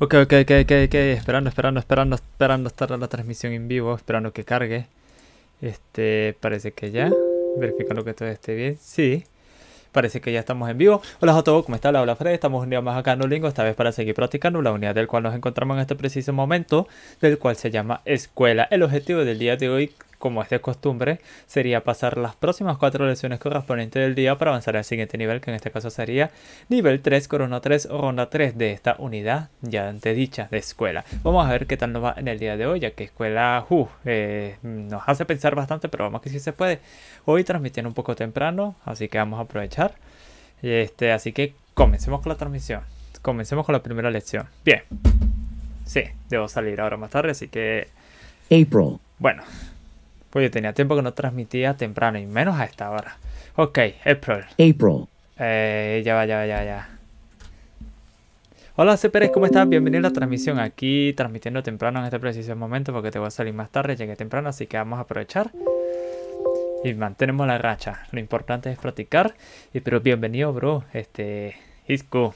ok, ok, ok, ok, esperando, esperando, esperando, esperando estar la transmisión en vivo, esperando que cargue. Este, parece que ya. Verificando que todo esté bien. Sí. Parece que ya estamos en vivo. Hola a todos, ¿cómo está? Hola Fred, estamos un más acá en Olingo esta vez para seguir practicando la unidad del cual nos encontramos en este preciso momento, del cual se llama escuela. El objetivo del día de hoy como es de costumbre, sería pasar las próximas cuatro lecciones correspondientes del día para avanzar al siguiente nivel, que en este caso sería nivel 3, corona 3 o ronda 3 de esta unidad ya dicha de escuela. Vamos a ver qué tal nos va en el día de hoy, ya que escuela uh, eh, nos hace pensar bastante, pero vamos a que si se puede. Hoy transmitiendo un poco temprano, así que vamos a aprovechar. Este, así que comencemos con la transmisión. Comencemos con la primera lección. Bien. Sí, debo salir ahora más tarde, así que... April. Bueno, pues Oye, tenía tiempo que no transmitía temprano y menos a esta hora. Ok, April. April. Eh, ya va, ya va, ya va, ya. Hola, C. ¿cómo estás? Bienvenido a la transmisión. Aquí transmitiendo temprano en este preciso momento porque te voy a salir más tarde. Llegué temprano, así que vamos a aprovechar. Y mantenemos la racha. Lo importante es practicar. Y, pero bienvenido, bro. Este. Isco.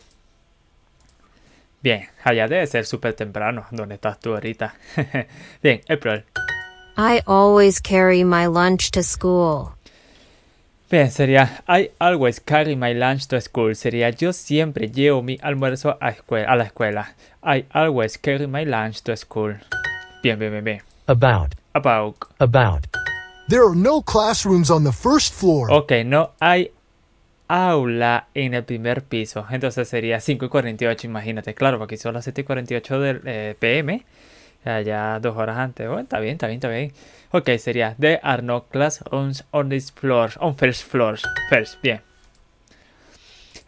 Bien, allá debe ser súper temprano. ¿Dónde estás tú ahorita? Bien, April. I always carry my lunch to school. Bien, sería I always carry my lunch to school. Sería yo siempre llevo mi almuerzo a, escuela, a la escuela. I always carry my lunch to school. Bien, bien, bien, bien. About. About. About. There are no classrooms on the first floor. Ok, no hay aula en el primer piso. Entonces sería 5 y 48, imagínate. Claro, porque son las 7.48 y del eh, PM ya, dos horas antes. Bueno, está bien, está bien, está bien. Ok, sería The Arno Class on, on this floor, on first floors. First, bien.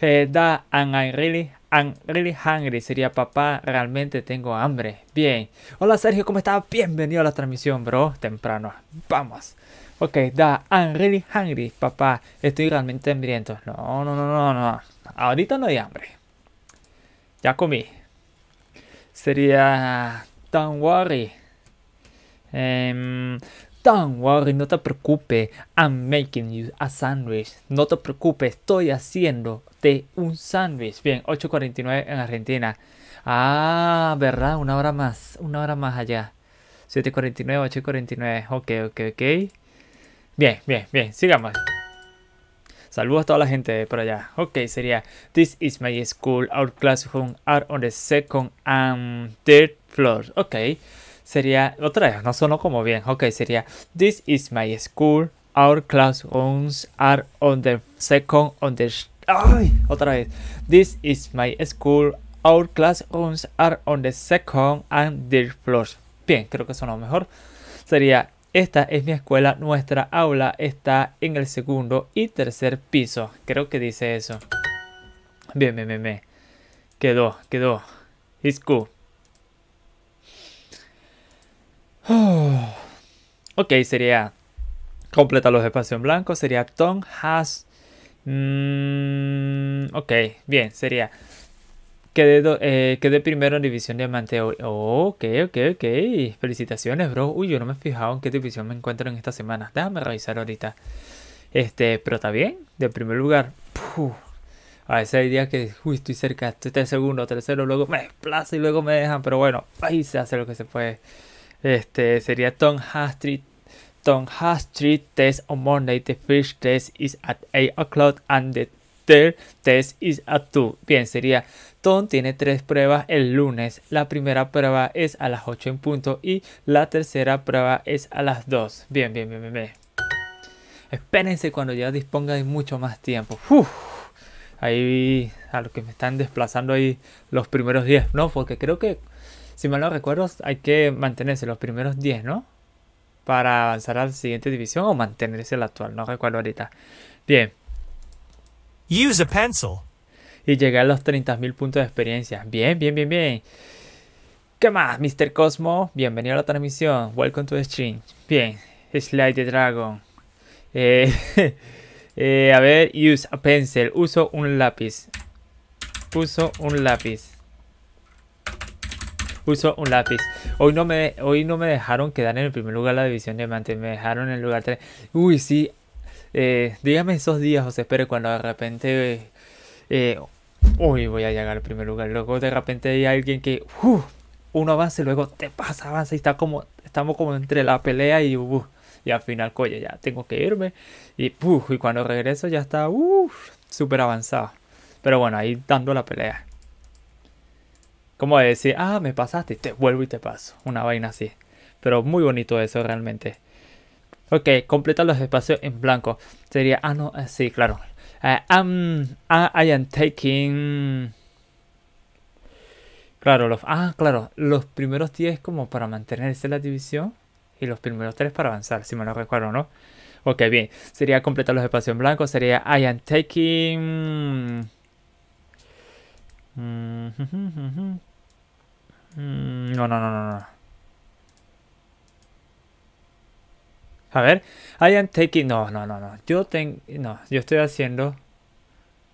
Eh, da and I'm really, I'm really hungry. Sería papá, realmente tengo hambre. Bien. Hola Sergio, ¿cómo estás? Bienvenido a la transmisión, bro. Temprano. Vamos. Ok, da I'm really hungry, papá. Estoy realmente hambriento. No, no, no, no, no. Ahorita no hay hambre. Ya comí. Sería Don't worry. Em, don't worry, no te preocupes. I'm making you a sandwich. No te preocupes, estoy haciéndote un sandwich Bien, 8.49 en Argentina. Ah, ¿verdad? Una hora más. Una hora más allá. 7.49, 8.49. Ok, ok, ok. Bien, bien, bien. Sigamos. Saludos a toda la gente por allá. Ok, sería This is my school. Our classrooms are on the second and third floor. Ok, sería otra vez, no sonó como bien. Ok, sería This is my school. Our classrooms are on the second on the Ay, otra vez. This is my school. Our classrooms are on the second and third floor. Bien, creo que sonó mejor. Sería esta es mi escuela, nuestra aula está en el segundo y tercer piso. Creo que dice eso. Bien, bien, bien, bien. Quedó, quedó. It's cool. Ok, sería... Completa los espacios en blanco. Sería Tom has... Mm, ok, bien, sería... Eh, quedé, primero en división diamante. Oh, oh, ok, ok, ok. Felicitaciones, bro. Uy, yo no me he fijado en qué división me encuentro en esta semana. Déjame revisar ahorita. Este, pero está bien. De primer lugar. A veces hay que estoy cerca, estoy en segundo, tercero, luego me desplazo y luego me dejan. Pero bueno, ahí se hace lo que se puede. Este sería Tom Hastreet. Tom Hastreet test on Monday. The first test is at 8 o'clock and the test is a two Bien, sería Tom tiene tres pruebas el lunes. La primera prueba es a las 8 en punto y la tercera prueba es a las 2. Bien, bien, bien, bien. Espérense cuando ya disponga de mucho más tiempo. ahí a lo que me están desplazando ahí los primeros 10, ¿no? Porque creo que, si mal no recuerdo, hay que mantenerse los primeros 10, ¿no? Para avanzar a la siguiente división o mantenerse la actual, no recuerdo ahorita. Bien, Use a pencil. Y llegué a los 30.000 puntos de experiencia. Bien, bien, bien, bien. ¿Qué más, Mr. Cosmo? Bienvenido a la transmisión. Welcome to the stream. Bien. Slide the Dragon. Eh, eh, a ver, use a pencil. Uso un lápiz. Uso un lápiz. Uso un lápiz. Hoy no me, hoy no me dejaron quedar en el primer lugar la división de diamantes. Me dejaron en el lugar 3. Uy, sí. Eh, dígame esos días, os espero cuando de repente... Eh, eh, uy, voy a llegar al primer lugar. Luego de repente hay alguien que... Uh, uno avanza y luego te pasa, avanza y está como... Estamos como entre la pelea y... Uh, y al final, coño, ya tengo que irme. Y, uh, y cuando regreso ya está súper avanzado. Pero bueno, ahí dando la pelea. Como de decir, ah, me pasaste, te vuelvo y te paso. Una vaina así. Pero muy bonito eso realmente. Ok, completar los espacios en blanco. Sería, ah, no, sí, claro. I am taking... Claro, los, ah, claro, los primeros 10 como para mantenerse la división y los primeros 3 para avanzar, si me lo recuerdo, ¿no? Ok, bien, sería completar los espacios en blanco, sería I am taking... No, no, no, no, no. A ver, I am taking... No, no, no, no. Yo tengo... No, yo estoy haciendo...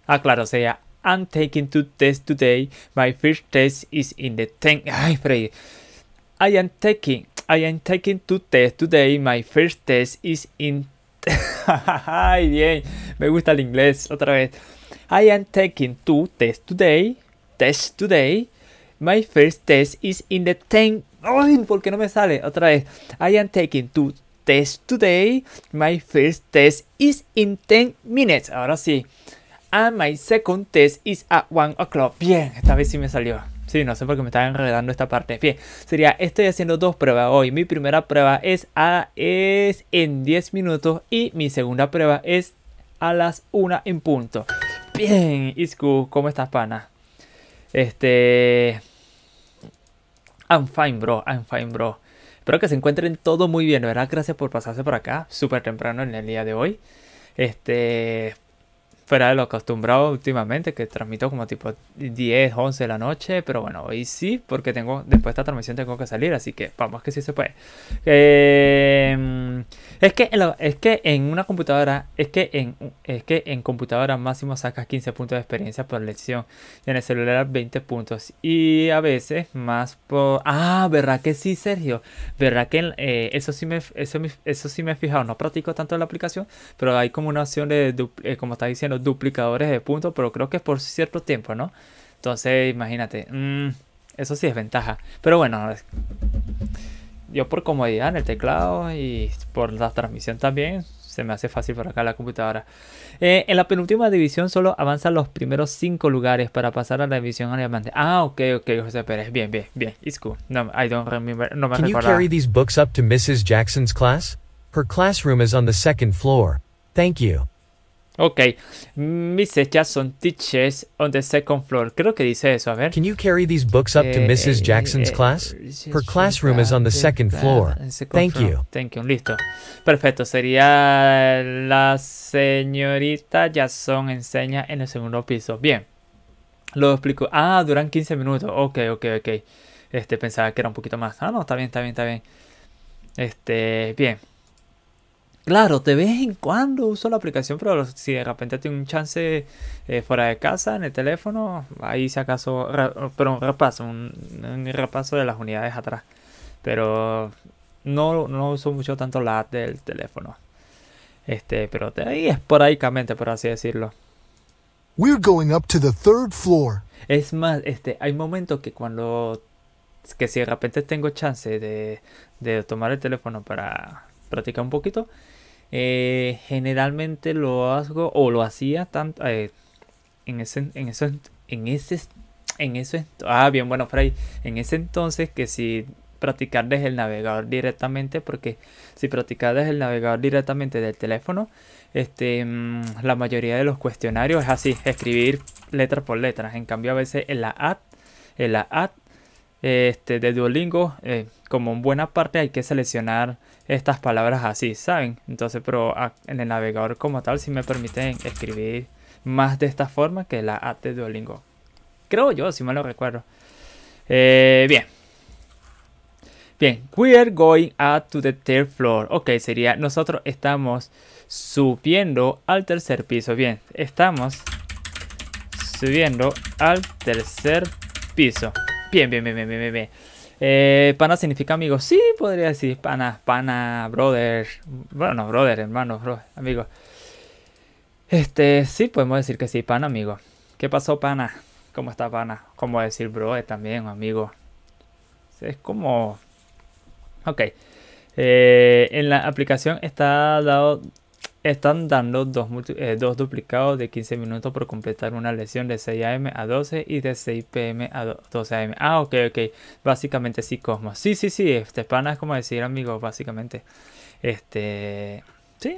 Ah, claro, o I am taking two tests today. My first test is in the tank Ay, Freddy. I am taking... I am taking two tests today. My first test is in... Ay, bien. Me gusta el inglés. Otra vez. I am taking two tests today. Test today. My first test is in the tank Ay, ¿por qué no me sale? Otra vez. I am taking two test today. My first test is in 10 minutes. Ahora sí. And my second test is at 1 o'clock. Bien, esta vez sí me salió. Sí, no sé por qué me estaban enredando esta parte. Bien, sería, estoy haciendo dos pruebas hoy. Mi primera prueba es, a, es en 10 minutos y mi segunda prueba es a las 1 en punto. Bien, Isku, ¿cómo estás, pana? Este... I'm fine, bro. I'm fine, bro. Espero que se encuentren todo muy bien, ¿verdad? Gracias por pasarse por acá, súper temprano en el día de hoy. Este, fuera de lo acostumbrado últimamente, que transmito como tipo 10, 11 de la noche, pero bueno, hoy sí, porque tengo, después de esta transmisión tengo que salir, así que vamos que sí se puede. Em, es, que, es que en una computadora, es que en, es que en computadora máximo sacas 15 puntos de experiencia por lección, en el celular 20 puntos, y a veces más por... Ah, ¿verdad que sí, Sergio? ¿Verdad que eh, eso, sí me, eso, sí me he fijado? No practico tanto la aplicación, pero hay como una opción de eh, como está diciendo, duplicadores de puntos, pero creo que es por cierto tiempo, ¿no? Entonces, imagínate, mmm, eso sí es ventaja. Pero bueno, yo por comodidad en el teclado y por la transmisión también, se me hace fácil por acá la computadora. Eh, en la penúltima división solo avanzan los primeros cinco lugares para pasar a la división alemana. Ah, ok, ok, José Pérez. Bien, bien, bien. It's cool. No, I don't remember. No me Can you carry these books up to Mrs. Jackson's class? Her classroom is on the second floor. Thank you. Ok, Mrs. Jackson teaches on the second floor. Creo que dice eso, a ver. Can you carry these books up to Mrs. Eh, Jackson's eh, class? Eh, Her classroom is on the second floor. Thank you. Thank you, listo. Perfecto, sería la señorita Jackson enseña en el segundo piso. Bien, lo explico. Ah, duran 15 minutos. Ok, ok, ok. Este, pensaba que era un poquito más. Ah, no, está bien, está bien, está bien. Este, bien. Claro, de vez en cuando uso la aplicación, pero si de repente tengo un chance eh, fuera de casa, en el teléfono, ahí si acaso, pero un repaso, un, repaso de las unidades atrás. Pero no, uso mucho tanto la del teléfono. Este, pero ahí esporádicamente, por así decirlo. We're going up to the third floor. Es más, este, hay momentos que cuando, que si de repente tengo chance de, de tomar el teléfono para practicar un poquito, eh, generalmente lo hago o lo hacía tanto eh, en ese en eso en ese en eso ah bien bueno Frey en ese entonces que si practicar desde el navegador directamente porque si practicar desde el navegador directamente del teléfono este mm, la mayoría de los cuestionarios es así escribir letra por letra en cambio a veces en la app en la app este, de Duolingo, eh, como en buena parte hay que seleccionar estas palabras así, ¿saben? Entonces, pero en el navegador como tal si me permiten escribir más de esta forma que la app de Duolingo. Creo yo, si mal lo recuerdo. Eh, bien. Bien, we are going up to the third floor. Ok, sería nosotros estamos subiendo al tercer piso. Bien, estamos subiendo al tercer piso. bien, bien, bien, bien, bien. bien. Eh, pana significa amigo. Sí, podría decir pana, pana, brother. Bueno, brother, hermano, bro, amigo. Este, sí, podemos decir que sí, pana, amigo. ¿Qué pasó, pana? ¿Cómo está, pana? Como decir brother eh, también, amigo. Es como... Ok. Eh, en la aplicación está dado están dando dos, eh, duplicados de 15 minutos por completar una lesión de 6 a.m. a 12 y de 6 p.m. a 12 a.m. Ah, ok, ok. Básicamente sí, Cosmos. Sí, sí, sí. Este pana es como decir amigos, básicamente. Este. Sí.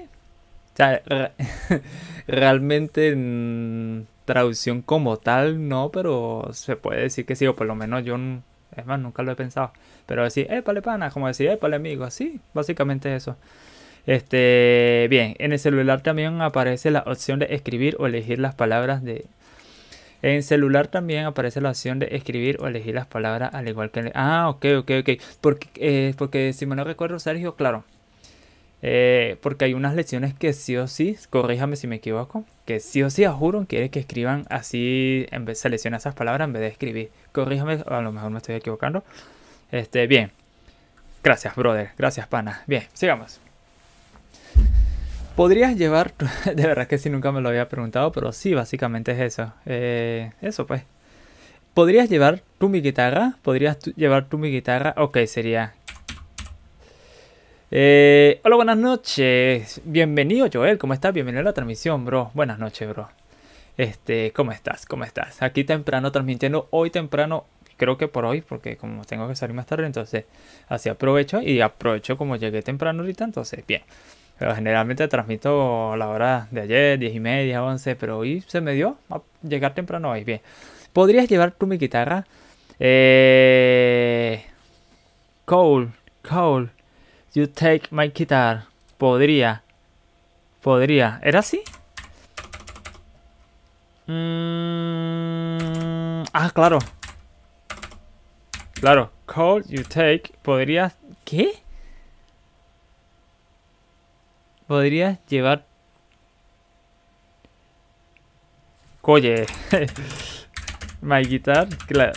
O realmente. Mm, traducción como tal, no, pero se puede decir que sí, o por lo menos yo. Es más, nunca lo he pensado. Pero decir, el pana, como decir, el amigo. Sí, básicamente eso. Este, bien, en el celular también aparece la opción de escribir o elegir las palabras de... En celular también aparece la opción de escribir o elegir las palabras al igual que... Ah, ok, ok, ok. Porque, eh, porque si me no recuerdo, Sergio, claro. Eh, porque hay unas lecciones que sí o sí, corríjame si me equivoco, que sí o sí, a juro, quiere que escriban así, en vez, selecciona esas palabras en vez de escribir. Corríjame, a lo mejor me estoy equivocando. Este, bien. Gracias, brother. Gracias, pana. Bien, sigamos. Podrías llevar, de verdad que sí, nunca me lo había preguntado, pero sí, básicamente es eso. Eh, eso pues. ¿Podrías llevar tu mi guitarra? ¿Podrías llevar tú mi guitarra? Ok, sería... Eh, hola, buenas noches. Bienvenido, Joel. ¿Cómo estás? Bienvenido a la transmisión, bro. Buenas noches, bro. Este, ¿cómo estás? ¿Cómo estás? Aquí temprano transmitiendo hoy temprano, creo que por hoy, porque como tengo que salir más tarde, entonces así aprovecho y aprovecho como llegué temprano ahorita, entonces bien. Pero generalmente transmito la hora de ayer, 10 y media, 11, pero hoy se me dio a llegar temprano ahí Bien, ¿podrías llevar tú mi guitarra? Eh... Cole, Cole, you take my guitar. Podría, podría. ¿Era así? mmm Ah, claro. Claro, Cole, you take. Podrías. ¿Qué? podrías llevar... Oye, my guitar, claro.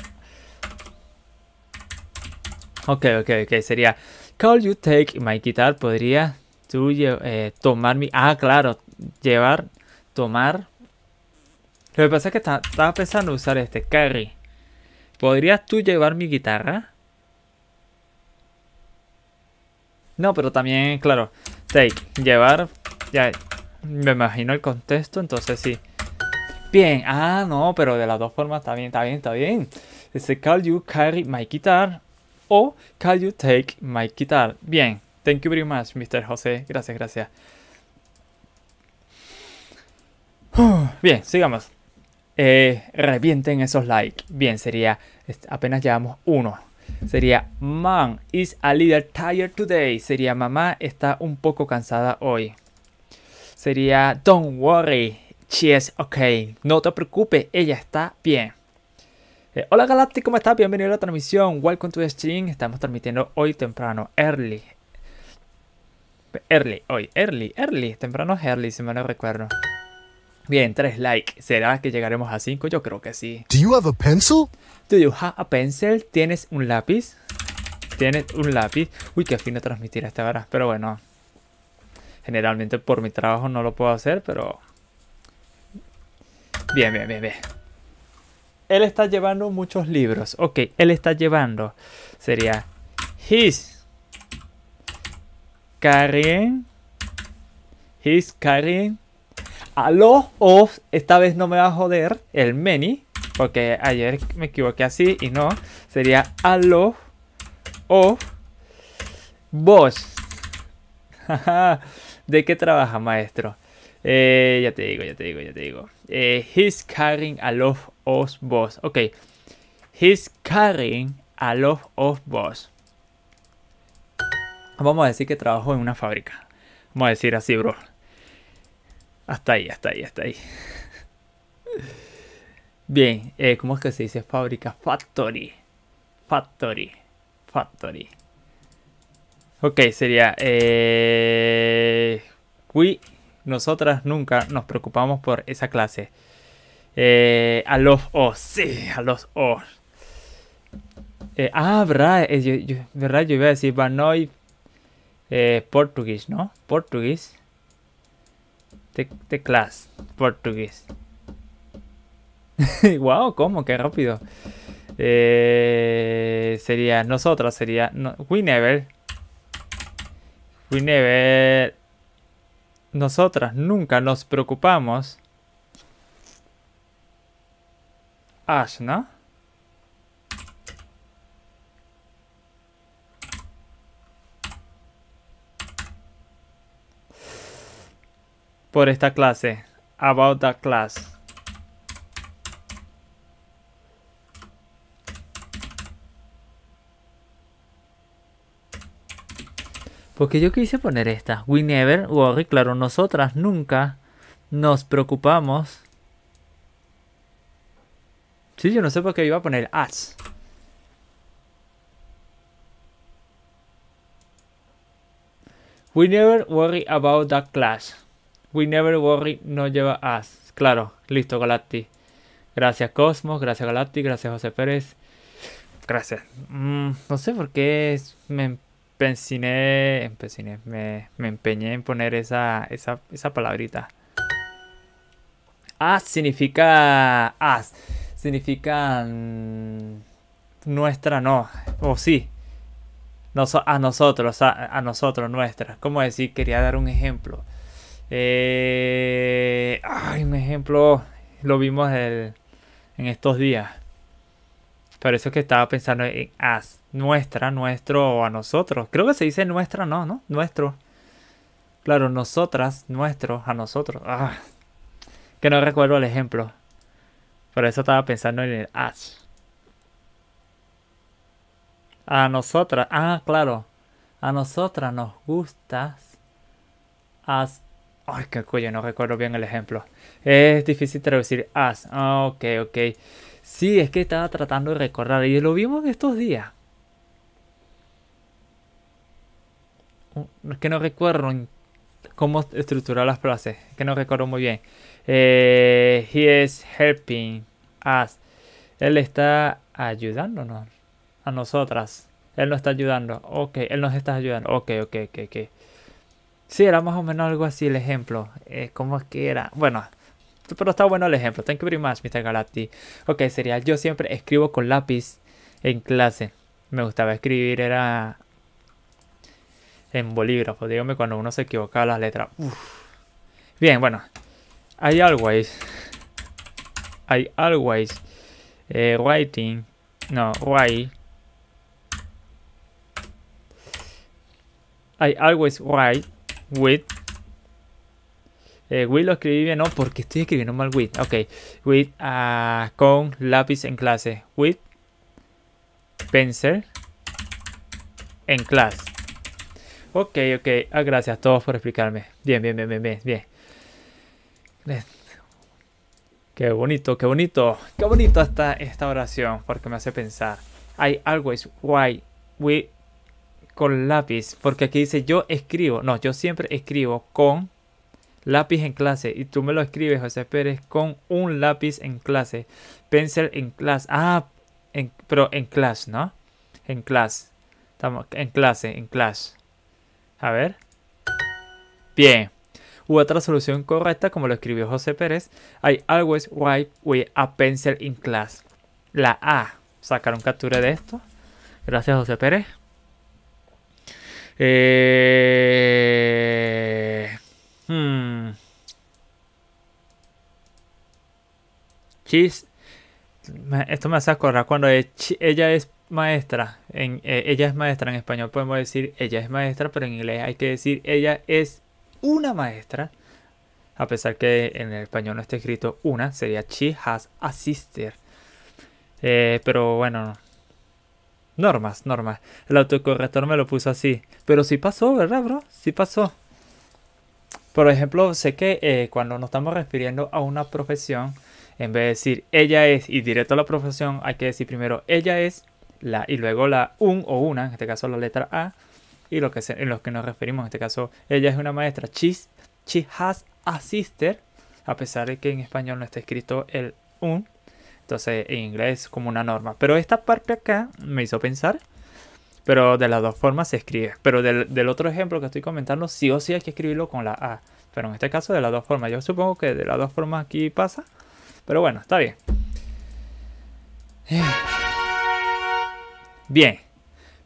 Ok, ok, ok, sería... Call you take my guitar, ¿Podrías tú llevar...? Eh, tomar mi... Ah, claro, llevar, tomar... Lo que pasa es que estaba pensando usar este carry. ¿Podrías tú llevar mi guitarra? No, pero también, claro, Take. Llevar. Ya. Me imagino el contexto, entonces sí. Bien. Ah, no, pero de las dos formas está bien, está bien, está bien. Dice, call you carry my guitar? O call you take my guitar? Bien. Thank you very much, Mr. José. Gracias, gracias. bien, sigamos. Eh, revienten esos likes. Bien, sería. Apenas llevamos uno. Sería Mom is a little tired today. Sería mamá está un poco cansada hoy. Sería Don't worry, she is okay. No te preocupes, ella está bien. Eh, hola Galactic, ¿cómo estás? Bienvenido a la transmisión. Welcome to the stream. Estamos transmitiendo hoy temprano, early. Early, hoy, early, early. Temprano es early, si me no recuerdo. Bien, tres likes. ¿Será que llegaremos a cinco? Yo creo que sí. Do you have a pencil? ¿Tienes un lápiz? ¿Tienes un lápiz? Uy, qué fino transmitir esta verdad. Pero bueno, generalmente por mi trabajo no lo puedo hacer, pero... Bien, bien, bien, bien. Él está llevando muchos libros. Ok, él está llevando. Sería... His... Carrying... His carrying a los off. Esta vez no me va a joder el many. Porque ayer me equivoqué así y no. Sería a los off. Boss. ¿De qué trabaja, maestro? Eh, ya te digo, ya te digo, ya te digo. Eh, he's carrying a lot of boss. Ok. He's carrying a lot of boss. Vamos a decir que trabajo en una fábrica. Vamos a decir así, bro. Hasta ahí, hasta ahí, hasta ahí. Bien, eh, ¿cómo es que se dice fábrica? Factory. Factory. Factory. Ok, sería... Eh, we, nosotras nunca nos preocupamos por esa clase. Eh, a los O, sí, a los O. ah, verdad, yo, verdad, yo iba a decir Banoi eh, portugués, ¿no? Portugués. Te class portugués. wow, ¿cómo? Qué rápido. Eh, sería nosotras sería we never. We never. Nosotras nunca nos preocupamos. Ash, ¿no? por esta clase. About that class. Porque yo quise poner esta. We never worry, claro, nosotras nunca nos preocupamos. Sí, yo no sé por qué iba a poner as. We never worry about that class. We never worry no lleva as. Claro, listo, Galacti. Gracias, Cosmos. Gracias, Galacti. Gracias, José Pérez. Gracias. Mm, no sé por qué me me, me, empeñé en poner esa, esa, esa palabrita. As ah, significa as. Significa mm, nuestra no. O sí. a nosotros, a, nosotros, nuestra. ¿Cómo decir, quería dar un ejemplo. Eh, ay, un ejemplo lo vimos en estos días. Por eso es que estaba pensando en as, nuestra, nuestro o a nosotros. Creo que se dice nuestra, no, ¿no? Nuestro. Claro, nosotras, nuestro, a nosotros. Ah, que no recuerdo el ejemplo. Por eso estaba pensando en el as. A nosotras, ah, claro. A nosotras nos gustas. As Ay, qué cuello, no recuerdo bien el ejemplo. Es difícil traducir as. Ah, ok, ok. Sí, es que estaba tratando de recordar y lo vimos estos días. Mm, es que no recuerdo cómo estructurar las frases. Es que no recuerdo muy bien. Eh, he is helping us. Él está ayudándonos. A nosotras. Él nos está ayudando. Ok, él nos está ayudando. Ok, ok, ok, ok. Sí, era más o menos algo así el ejemplo. Eh, ¿Cómo es que era? Bueno, pero está bueno el ejemplo. Thank you very much, Mr. Galati. Ok, sería yo siempre escribo con lápiz en clase. Me gustaba escribir, era en bolígrafo. Dígame cuando uno se equivocaba las letras. Bien, bueno. I always. I always. writing. No, write... I always write with eh, Will lo escribí bien, no, porque estoy escribiendo mal with. Ok, with ah, con lápiz en clase. With pencil en clase. Ok, ok. Ah, gracias a todos por explicarme. Bien, bien, bien, bien, bien, Qué bonito, qué bonito. Qué bonito está esta oración porque me hace pensar. I always why with con lápiz, porque aquí dice yo escribo. No, yo siempre escribo con lápiz en clase. Y tú me lo escribes, José Pérez, con un lápiz en clase. Pencil en clase. Ah, en, pero en clase, ¿no? En clase. Estamos en clase, en clase. A ver. Bien. U otra solución correcta, como lo escribió José Pérez, I always write with a pencil in class. La A. Sacaron captura de esto. Gracias, José Pérez. Eh... Hmm. Esto me hace acordar cuando ella es maestra. En, eh, ella es maestra. En español podemos decir ella es maestra, pero en inglés hay que decir ella es una maestra. A pesar que en el español no está escrito una, sería she has a sister. Eh, pero bueno, Normas, normas. El autocorrector me lo puso así. Pero sí pasó, ¿verdad, bro? Sí pasó. Por ejemplo, sé que eh, cuando nos estamos refiriendo a una profesión, en vez de decir ella es y directo a la profesión, hay que decir primero ella es la y luego la un o una, en este caso la letra A, y lo que en los que nos referimos, en este caso ella es una maestra. she has a sister, a pesar de que en español no está escrito el un, entonces, en inglés es como una norma. Pero esta parte acá me hizo pensar. Pero de las dos formas se escribe. Pero del, del otro ejemplo que estoy comentando, sí o sí hay que escribirlo con la A. Pero en este caso, de las dos formas. Yo supongo que de las dos formas aquí pasa. Pero bueno, está bien. Bien.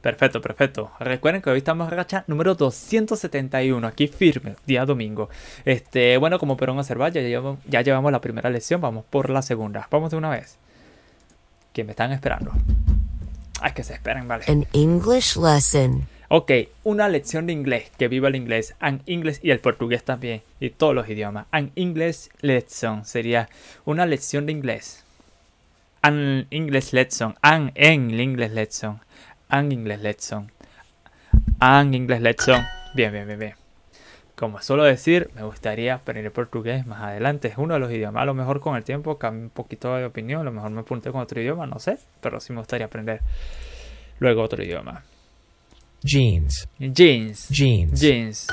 Perfecto, perfecto. Recuerden que hoy estamos en racha número 271, aquí firme, día domingo. Este, bueno, como Perón a ya llevamos, ya llevamos la primera lección, vamos por la segunda. Vamos de una vez. Que me están esperando. Ay, que se esperen, vale. An English lesson. Ok, una lección de inglés, que viva el inglés, an inglés y el portugués también, y todos los idiomas. An English lesson sería una lección de inglés. An English lesson, an en English lesson. An English Lesson. An English Lesson. Bien, bien, bien, bien. Como suelo decir, me gustaría aprender portugués más adelante. Es uno de los idiomas. A lo mejor con el tiempo cambio un poquito de opinión. A lo mejor me apunté con otro idioma, no sé. Pero sí me gustaría aprender luego otro idioma. Jeans. Jeans. Jeans. Jeans.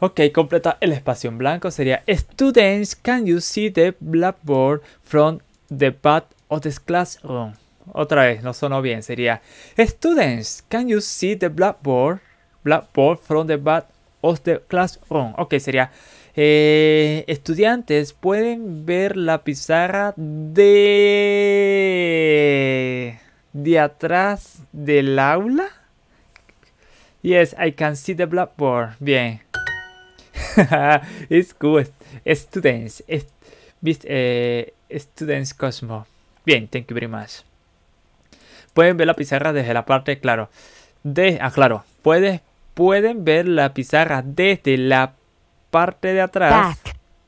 Ok, completa el espacio en blanco. Sería Students, can you see the blackboard from the back of this classroom? Otra vez, no sonó bien. Sería, Students, can you see the blackboard? Blackboard from the back of the classroom. Ok, sería, eh, estudiantes, ¿pueden ver la pizarra de... de atrás del aula? Yes, I can see the blackboard. Bien. It's good. Students. Eh, students Cosmo. Bien, thank you very much. Pueden ver la pizarra desde la parte, claro. De, ah, claro. Puedes, pueden ver la pizarra desde la parte de atrás.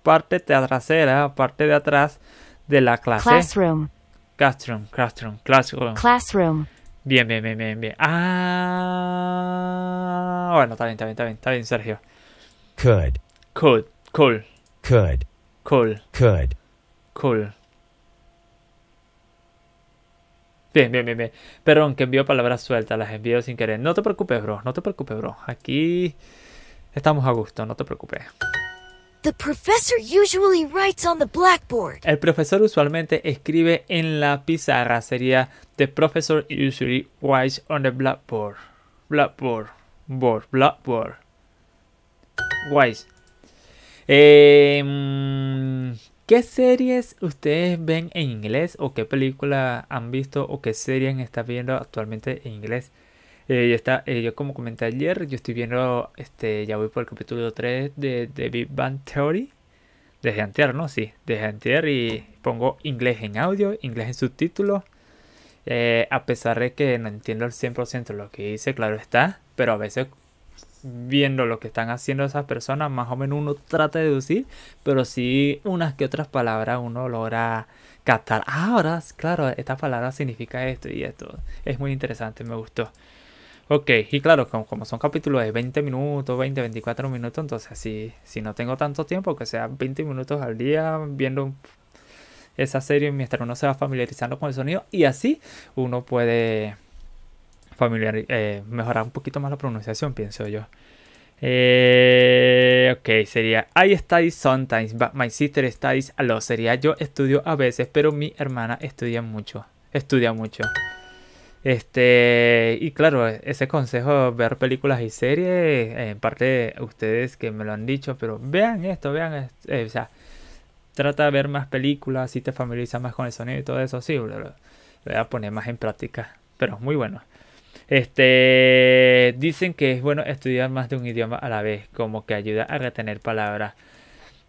Parte trasera, parte de atrás de la clase. Classroom. Classroom, classroom, classroom. Classroom. Bien, bien, bien, bien, bien. Ah, bueno, está bien, está bien, está bien, está bien, Sergio. Could. Could. Cool. Could. Cool. Could. Cool. Bien, bien, bien, bien. Perdón, que envío palabras sueltas, las envío sin querer. No te preocupes, bro, no te preocupes, bro. Aquí estamos a gusto, no te preocupes. El profesor usualmente escribe en la pizarra. Sería The professor usually writes on the blackboard. Blackboard. Board. Blackboard. Wise. Eh, ¿Qué series ustedes ven en inglés o qué película han visto o qué series están viendo actualmente en inglés? Eh, está, eh, yo como comenté ayer, yo estoy viendo, este, ya voy por el capítulo 3 de, David Big Bang Theory. Desde antier, ¿no? Sí, desde antier y pongo inglés en audio, inglés en subtítulo. Eh, a pesar de que no entiendo el 100% lo que dice, claro está, pero a veces viendo lo que están haciendo esas personas, más o menos uno trata de deducir, pero sí unas que otras palabras uno logra captar. Ah, ahora, claro, esta palabra significa esto y esto. Es muy interesante, me gustó. Ok, y claro, como, son capítulos de 20 minutos, 20, 24 minutos, entonces si, si no tengo tanto tiempo, que sean 20 minutos al día viendo esa serie mientras uno se va familiarizando con el sonido y así uno puede familiar, eh, mejorar un poquito más la pronunciación, pienso yo. Eh, ok, sería I study sometimes, but my sister studies a lot. Sería yo estudio a veces, pero mi hermana estudia mucho. Estudia mucho. Este, y claro, ese consejo, ver películas y series, en parte ustedes que me lo han dicho, pero vean esto, vean, esto, eh, o sea, trata de ver más películas, si te familiariza más con el sonido y todo eso, sí, lo, voy a poner más en práctica, pero es muy bueno. Este, dicen que es bueno estudiar más de un idioma a la vez, como que ayuda a retener palabras.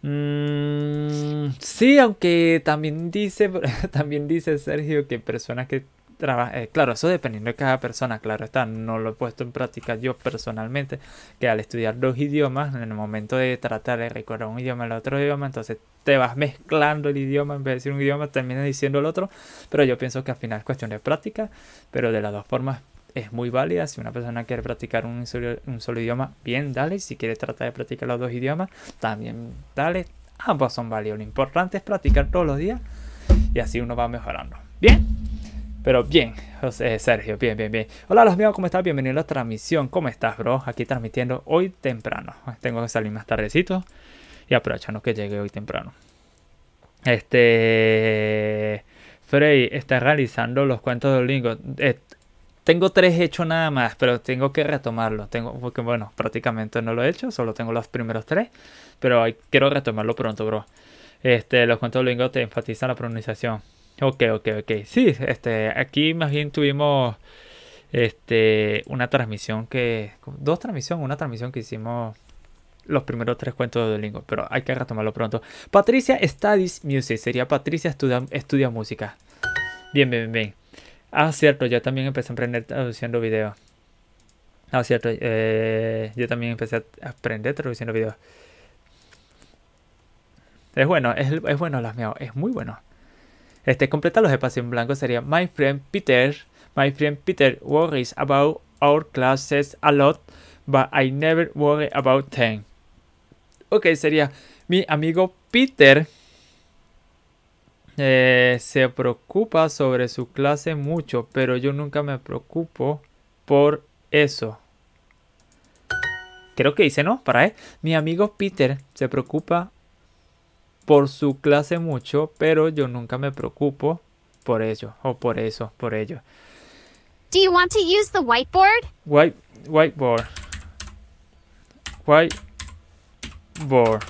Mm, sí, aunque también dice, también dice Sergio que personas que trabajan, eh, claro, eso dependiendo de cada persona, claro está, no lo he puesto en práctica yo personalmente, que al estudiar dos idiomas, en el momento de tratar de recordar un idioma el otro idioma, entonces te vas mezclando el idioma, en vez de decir un idioma terminas diciendo el otro, pero yo pienso que al final es cuestión de práctica, pero de las dos formas es muy válida. Si una persona quiere practicar un solo, idioma, bien, dale. Si quiere tratar de practicar los dos idiomas, también dale. Ambos son válidos. Lo importante es practicar todos los días y así uno va mejorando. Bien. Pero bien, José, Sergio, bien, bien, bien. Hola, los míos, ¿cómo estás? Bienvenido a la transmisión. ¿Cómo estás, bro? Aquí transmitiendo hoy temprano. Tengo que salir más tardecito y aprovechando que llegue hoy temprano. Este. Frey está realizando los cuentos de Olingo. Eh, tengo tres hechos nada más, pero tengo que retomarlo. Tengo, porque bueno, prácticamente no lo he hecho, solo tengo los primeros tres. Pero quiero retomarlo pronto, bro. Este, los cuentos lingo te enfatizan la pronunciación. Ok, ok, ok. Sí, este, aquí más bien tuvimos este, una transmisión que. Dos transmisiones, una transmisión que hicimos los primeros tres cuentos de Duolingo, pero hay que retomarlo pronto. Patricia Studies Music, sería Patricia estudia, estudia música. Bien, bien, bien. Ah, cierto, yo también empecé a aprender traduciendo videos. Ah, cierto, eh, yo también empecé a aprender traduciendo videos. Es bueno, es, bueno las miau, es muy bueno. Este, completa los espacios en blanco sería My friend Peter, my friend Peter worries about our classes a lot, but I never worry about them. Ok, sería mi amigo Peter eh, se preocupa sobre su clase mucho, pero yo nunca me preocupo por eso. Creo que dice no, para él. Mi amigo Peter se preocupa por su clase mucho, pero yo nunca me preocupo por ello o por eso, por ello. Do you want to use the whiteboard? White whiteboard. Whiteboard.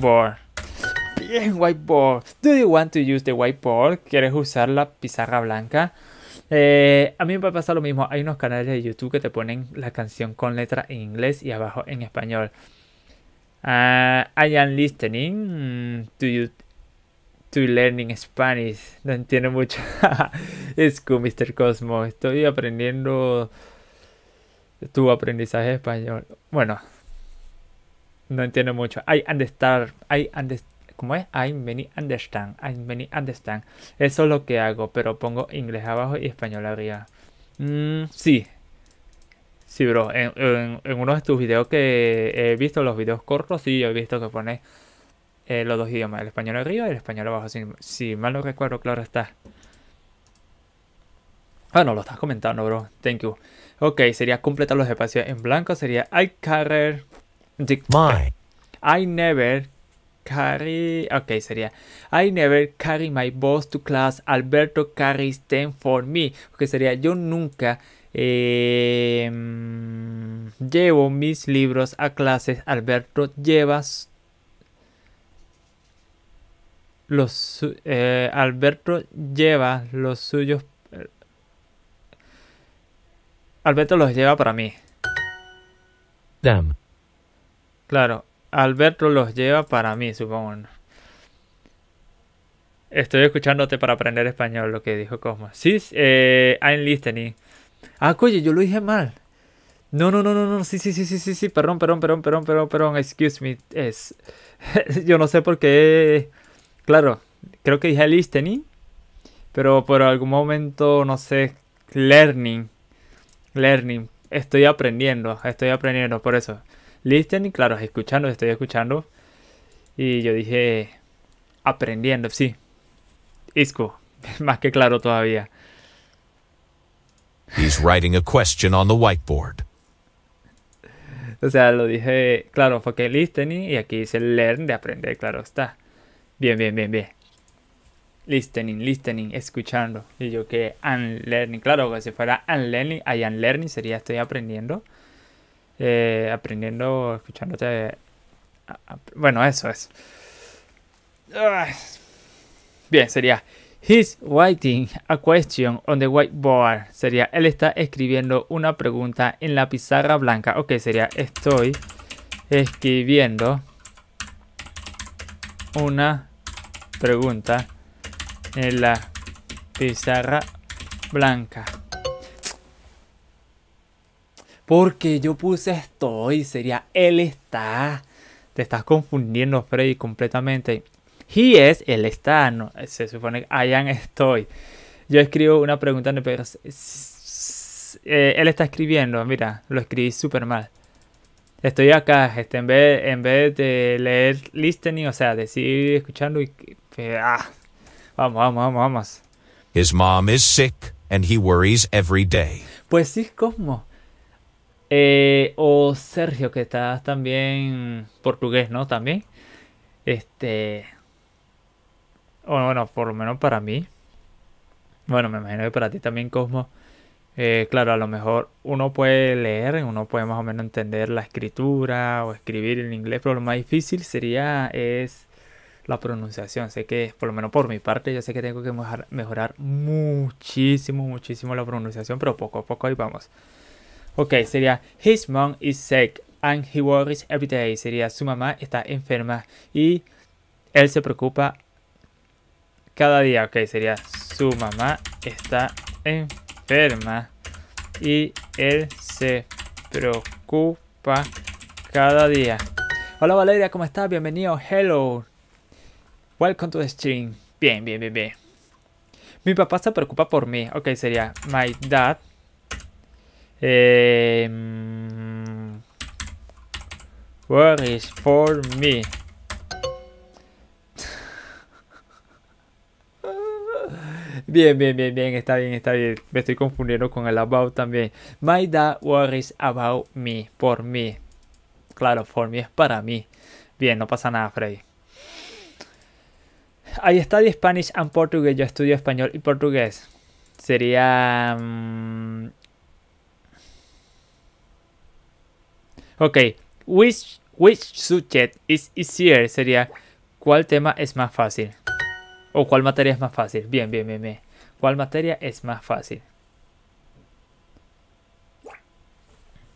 Whiteboard whiteboard. Do you want to use the whiteboard? ¿Quieres usar la pizarra blanca? Eh, a mí me pasa lo mismo. Hay unos canales de YouTube que te ponen la canción con letra en inglés y abajo en español. Ah, I am listening mm, to you to learning Spanish. No entiendo mucho. es cool, Mr. Cosmo. Estoy aprendiendo tu aprendizaje español. Bueno, no entiendo mucho. I understand ¿Cómo es I many understand, I many understand. Eso es lo que hago, pero pongo inglés abajo y español arriba. Mm, sí. Sí, bro. En, uno de tus videos que he visto, los videos cortos, sí, he visto que pone eh, los dos idiomas, el español arriba y el español abajo. Si, mal no recuerdo, claro está. Ah, no, lo estás comentando, bro. Thank you. Ok, sería completar los espacios en blanco. Sería I carrer My. I never carry... Ok, sería... I never carry my boss to class. Alberto carries them for me. Que sería yo nunca... Em, llevo mis libros a clases. Alberto llevas los eh, Alberto lleva los suyos. Alberto los lleva para mí. Damn. Claro. Alberto los lleva para mí, supongo. Estoy escuchándote para aprender español, lo que dijo Cosmo. Sí, eh, I'm listening. Ah, oye, yo lo dije mal. No, no, no, no, no, sí, sí, sí, sí, sí, sí, perdón, perdón, perdón, perdón, perdón, perdón, excuse me. Es, yo no sé por qué. Claro, creo que dije listening, pero por algún momento, no sé, learning. Learning, estoy aprendiendo, estoy aprendiendo, por eso listening, claro, escuchando, estoy escuchando. Y yo dije, aprendiendo, sí. Isco, más que claro todavía. He's writing a question on the whiteboard. O sea, lo dije, claro, fue que listening y aquí dice learn de aprender, claro está. Bien, bien, bien, bien. Listening, listening, escuchando. Y yo que unlearning, claro, que si fuera unlearning, I unlearning, learning sería estoy aprendiendo. Eh, aprendiendo, escuchándote. bueno, eso es. Bien, sería. He's writing a question on the whiteboard. Sería, él está escribiendo una pregunta en la pizarra blanca. Ok, sería, estoy escribiendo una pregunta en la pizarra blanca. Porque yo puse estoy, sería él está. Te estás confundiendo, Freddy, completamente. He es, él está, no, se supone I am estoy. Yo escribo una pregunta, pero eh, él está escribiendo, mira, lo escribí súper mal. Estoy acá, este, en, vez, en vez de leer listening, o sea, de seguir escuchando y... Pues, ah, vamos, vamos, vamos, vamos. His mom is sick and he worries every day. Pues sí, ¿cómo? Eh, o Sergio, que estás también portugués, ¿no? También. Este. Bueno, bueno, por lo menos para mí. Bueno, me imagino que para ti también, Cosmo. Eh, claro, a lo mejor uno puede leer, uno puede más o menos entender la escritura o escribir en inglés, pero lo más difícil sería es la pronunciación. Sé que, por lo menos por mi parte, yo sé que tengo que mejorar muchísimo, muchísimo la pronunciación, pero poco a poco ahí vamos. Ok, sería His mom is sick and he worries every day. Sería su mamá está enferma y él se preocupa cada día. Ok, sería su mamá está enferma y él se preocupa cada día. Hola Valeria, ¿cómo estás? Bienvenido. Hello. Welcome to the stream. Bien, bien, bien, bien. Mi papá se preocupa por mí. Ok, sería My dad Em, worries is for me? Bien, bien, bien, bien, está bien, está bien. Me estoy confundiendo con el about también. My dad worries about me, por mí. Claro, for me es para mí. Bien, no pasa nada, Freddy. I study Spanish and Portuguese. Yo estudio español y portugués. Sería... Mm, Ok, which, which subject is easier sería cuál tema es más fácil. O cuál materia es más fácil. Bien, bien, bien, bien. ¿Cuál materia es más fácil?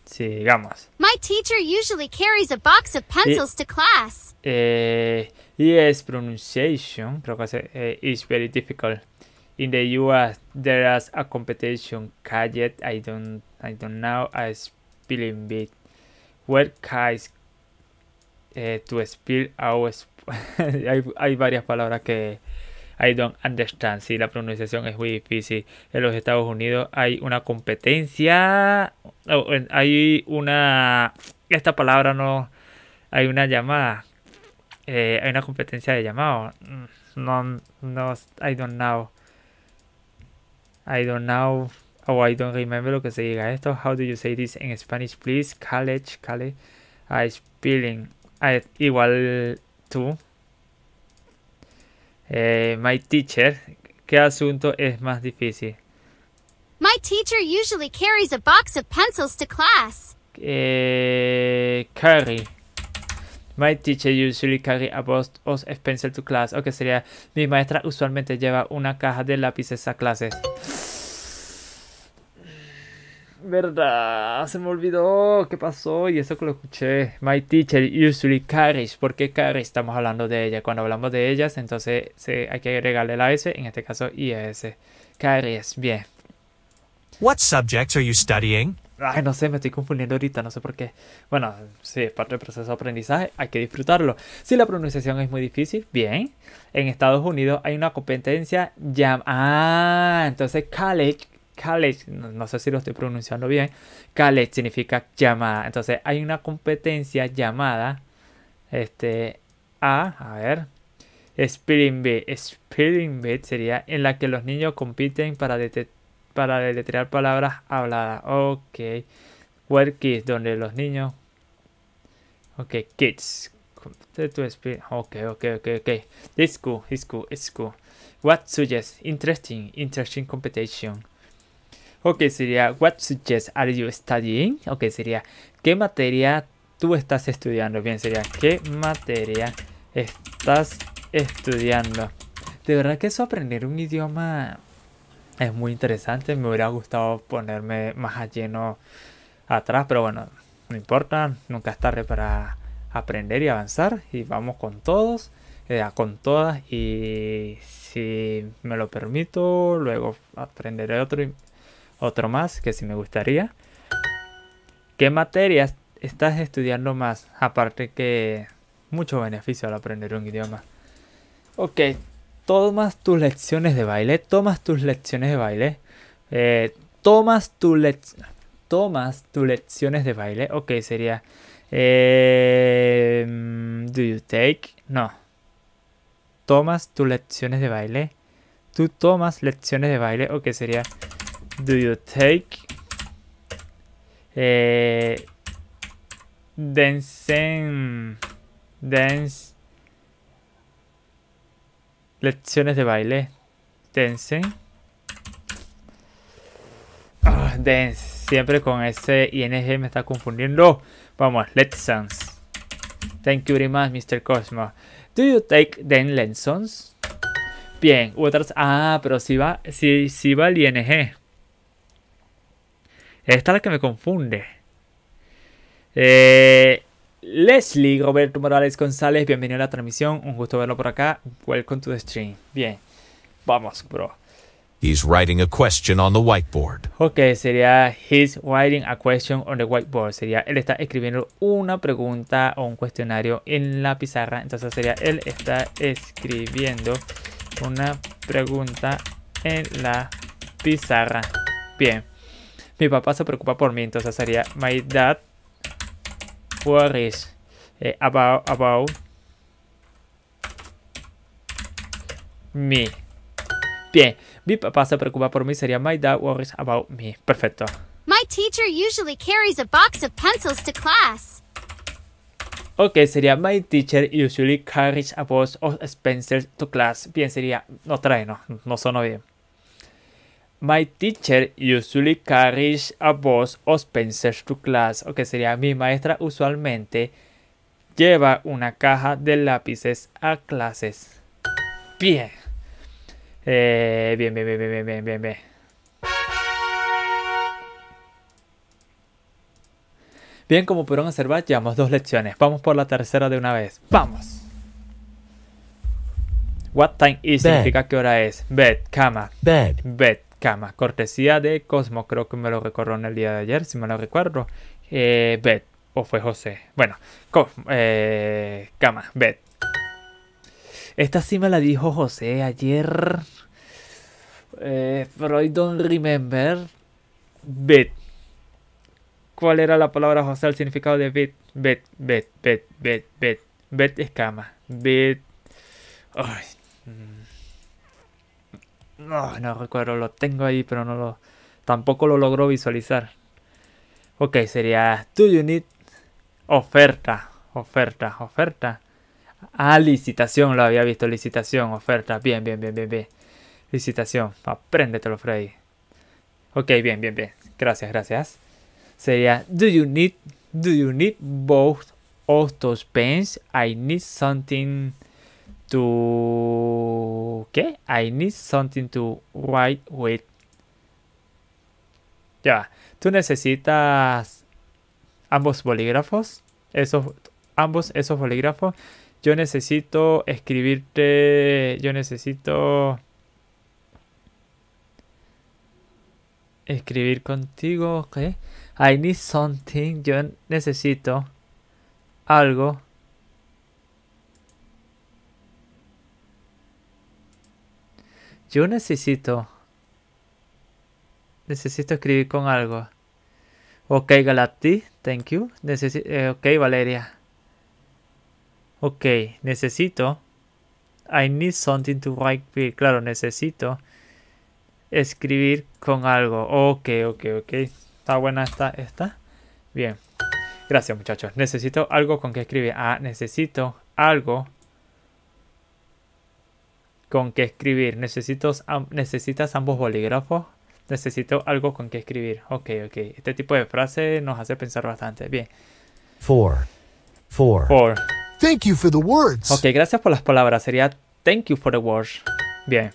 Sigamos. My teacher usually carries a box of pencils to class. Eh, yes, pronunciation, creo que es, eh, is very difficult. In the U.S. there is a competition. called, I don't, I don't know. I spelling bit. Where guys eh, to speak our hay, hay varias palabras que I don't understand. Si sí, la pronunciación es muy difícil. En los Estados Unidos hay una competencia. Hay una. Esta palabra no. Hay una llamada. Eh, hay una competencia de llamado. Mm, no, no. I don't know. I don't know. Oh, I don't remember lo que se diga esto. How do you say this in Spanish, please? College, college. I spelling. I, igual to. Eh, my teacher. ¿Qué asunto es más difícil? My teacher usually carries a box of pencils to class. Eh, carry. My teacher usually carries a box of pencils to class. Ok, sería mi maestra usualmente lleva una caja de lápices a clases verdad, se me olvidó qué pasó y eso que lo escuché. My teacher usually carries, qué carries estamos hablando de ella. Cuando hablamos de ellas, entonces se, hay que agregarle la S, en este caso IS. Carries, bien. What subjects are you studying? Ay, no sé, me estoy confundiendo ahorita, no sé por qué. Bueno, sí, es parte del proceso de aprendizaje, hay que disfrutarlo. Si la pronunciación es muy difícil, bien. En Estados Unidos hay una competencia llamada... Ah, entonces college college, no, sé si lo estoy pronunciando bien, college significa llamada. Entonces hay una competencia llamada este, a, a ver, Spelling Bee. Spelling Bee sería en la que los niños compiten para, para deletrear palabras habladas. Ok. Where Kids, donde los niños... Ok, kids. Ok, ok, ok, ok. This school, this school, It's school. What suggests interesting, interesting competition. Ok, sería, what subjects are you studying? Ok, sería, ¿qué materia tú estás estudiando? Bien, sería, ¿qué materia estás estudiando? De verdad que eso aprender un idioma es muy interesante. Me hubiera gustado ponerme más a lleno atrás, pero bueno, no importa, nunca es tarde para aprender y avanzar. Y vamos con todos, eh, con todas. Y si me lo permito, luego aprenderé otro. Otro más que sí me gustaría. ¿Qué materias estás estudiando más? Aparte que mucho beneficio al aprender un idioma. Ok, tomas tus lecciones de baile, tomas tus lecciones de baile, eh, tomas, tu le tomas tus lecciones de baile. Ok, sería... Eh, mm, do you take? No. Tomas tus lecciones de baile. Tú tomas lecciones de baile. Ok, sería do you take? Eh, dancing, dance, lecciones de baile, dancing, oh, dance, siempre con ese ing me está confundiendo. Vamos, lessons. Thank you very much, Mr. Cosmo. Do you take then lessons? Bien, otras. Ah, pero si va, si, si va el ING. Esta es la que me confunde. Eh, Leslie Roberto Morales González, bienvenido a la transmisión. Un gusto verlo por acá. Welcome to the stream. Bien. Vamos, bro. He's writing a question on the whiteboard. Ok, sería he's writing a question on the whiteboard. Sería él está escribiendo una pregunta o un cuestionario en la pizarra. Entonces sería él está escribiendo una pregunta en la pizarra. Bien. Mi papá se preocupa por mí, entonces sería My dad worries eh, about, me. Bien, mi papá se preocupa por mí sería My dad worries about me. Perfecto. My teacher usually carries a box of pencils to class. Ok, sería My teacher usually carries a box of pencils to class. Bien, sería... No trae, no. No suena bien. My teacher usually carries a box or pencils to class, o que sería mi maestra usualmente lleva una caja de lápices a clases. Eh, bien. bien, bien, bien, bien, bien, bien, bien. Bien, como pudieron observar, llevamos dos lecciones. Vamos por la tercera de una vez. ¡Vamos! What time is significa qué hora es. Bed, cama. Bed. Bed cama, cortesía de Cosmo, creo que me lo recordó en el día de ayer, si me lo recuerdo. Eh, o fue José. Bueno, Cosmo, eh, cama, Bet Esta sí me la dijo José ayer. Eh, pero don't remember. Bet ¿Cuál era la palabra José? El significado de Bet? Bet, bet, bet, bet, bet. Bet es cama. Bet. Ay. Mm. Ah, no, recuerdo, lo tengo ahí, pero no lo. Tampoco lo logro visualizar. Ok, sería Do you need oferta? Oferta, oferta. Ah, licitación, lo había visto. Licitación, oferta. Bien, bien, bien, bien, bien. Licitación, apréndetelo, Freddy. Ok, bien, bien, bien. Gracias, gracias. Sería Do you need, do you need both of those pens? I need something to okay I need something to write with ya tú necesitas ambos bolígrafos esos ambos esos bolígrafos yo necesito escribirte yo necesito escribir contigo ¿Qué? I need something yo necesito algo Yo necesito... Necesito escribir con algo. Ok, Galacti, thank you. Necesito, eh, ok, Valeria. Ok, necesito... I need something to write with. Claro, necesito escribir con algo. Ok, ok, ok. Está buena esta, esta. Bien. Gracias, muchachos. Necesito algo con que escribir. Ah, necesito algo con qué escribir. Necesito, necesitas ambos bolígrafos. Necesito algo con qué escribir. Ok, ok. Este tipo de frase nos hace pensar bastante. Bien. Four. Four. Thank you for the words. Ok, gracias por las palabras. Sería thank you for the words. Bien.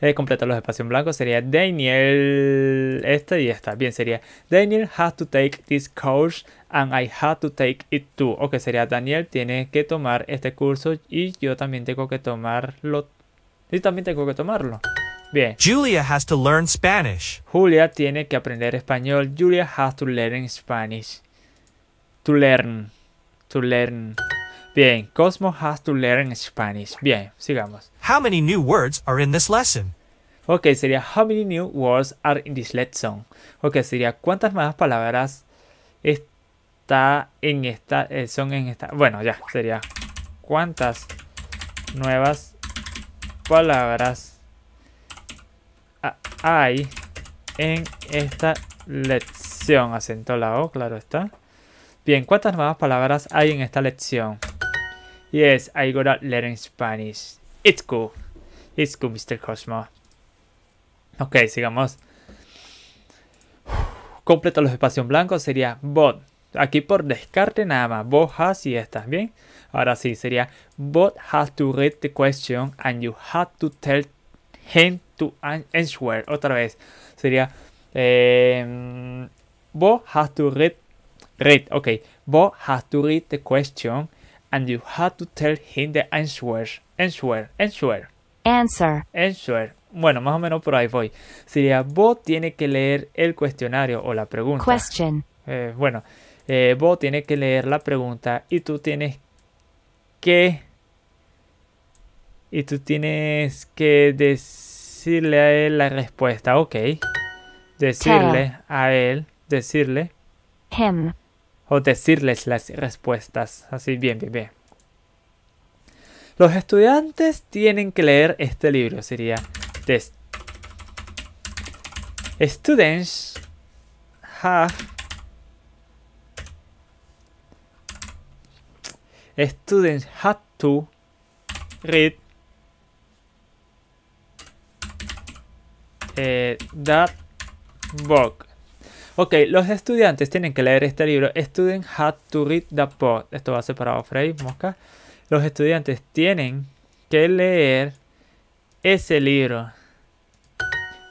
Eh, completar los espacios en blanco sería Daniel este y esta. Bien, sería Daniel has to take this course and I have to take it too. Ok, sería Daniel tiene que tomar este curso y yo también tengo que tomarlo y también tengo que tomarlo. Bien. Julia has to learn Spanish. Julia tiene que aprender español. Julia has to learn Spanish. To learn. To learn. Bien, Cosmo has to learn Spanish. Bien, sigamos. How many new words are in this lesson? Ok, sería how many new words are in this lesson. Ok, sería cuántas más palabras está en esta eh, son en esta. Bueno, ya sería cuántas nuevas palabras hay en esta lección? Acento la O, claro está. Bien, ¿cuántas nuevas palabras hay en esta lección? Yes, I gotta learn Spanish. It's cool. It's cool, Mr. Cosmo. Ok, sigamos. Completo los espacios en blanco sería bot. Aquí por descarte nada más. Bojas has y estas, ¿bien? Ahora sí, sería bot has to read the question and you have to tell him to answer. Otra vez. Sería eh, em, has to read. Read, ok. Bot has to read the question and you have to tell him the answer. Answer. Answer. Answer. Answer. Bueno, más o menos por ahí voy. Sería, vos tiene que leer el cuestionario o la pregunta. Eh, bueno, eh, vos tiene que leer la pregunta y tú tienes qué. Y tú tienes que decirle a él la respuesta. Ok. Decirle a él. Decirle. O decirles las respuestas. Así, bien, bien, Los estudiantes tienen que leer este libro. Sería. Students have Students had to read eh, that book. Ok, los estudiantes tienen que leer este libro. Students had to read that book. Esto va para Frey, mosca. Los estudiantes tienen que leer ese libro.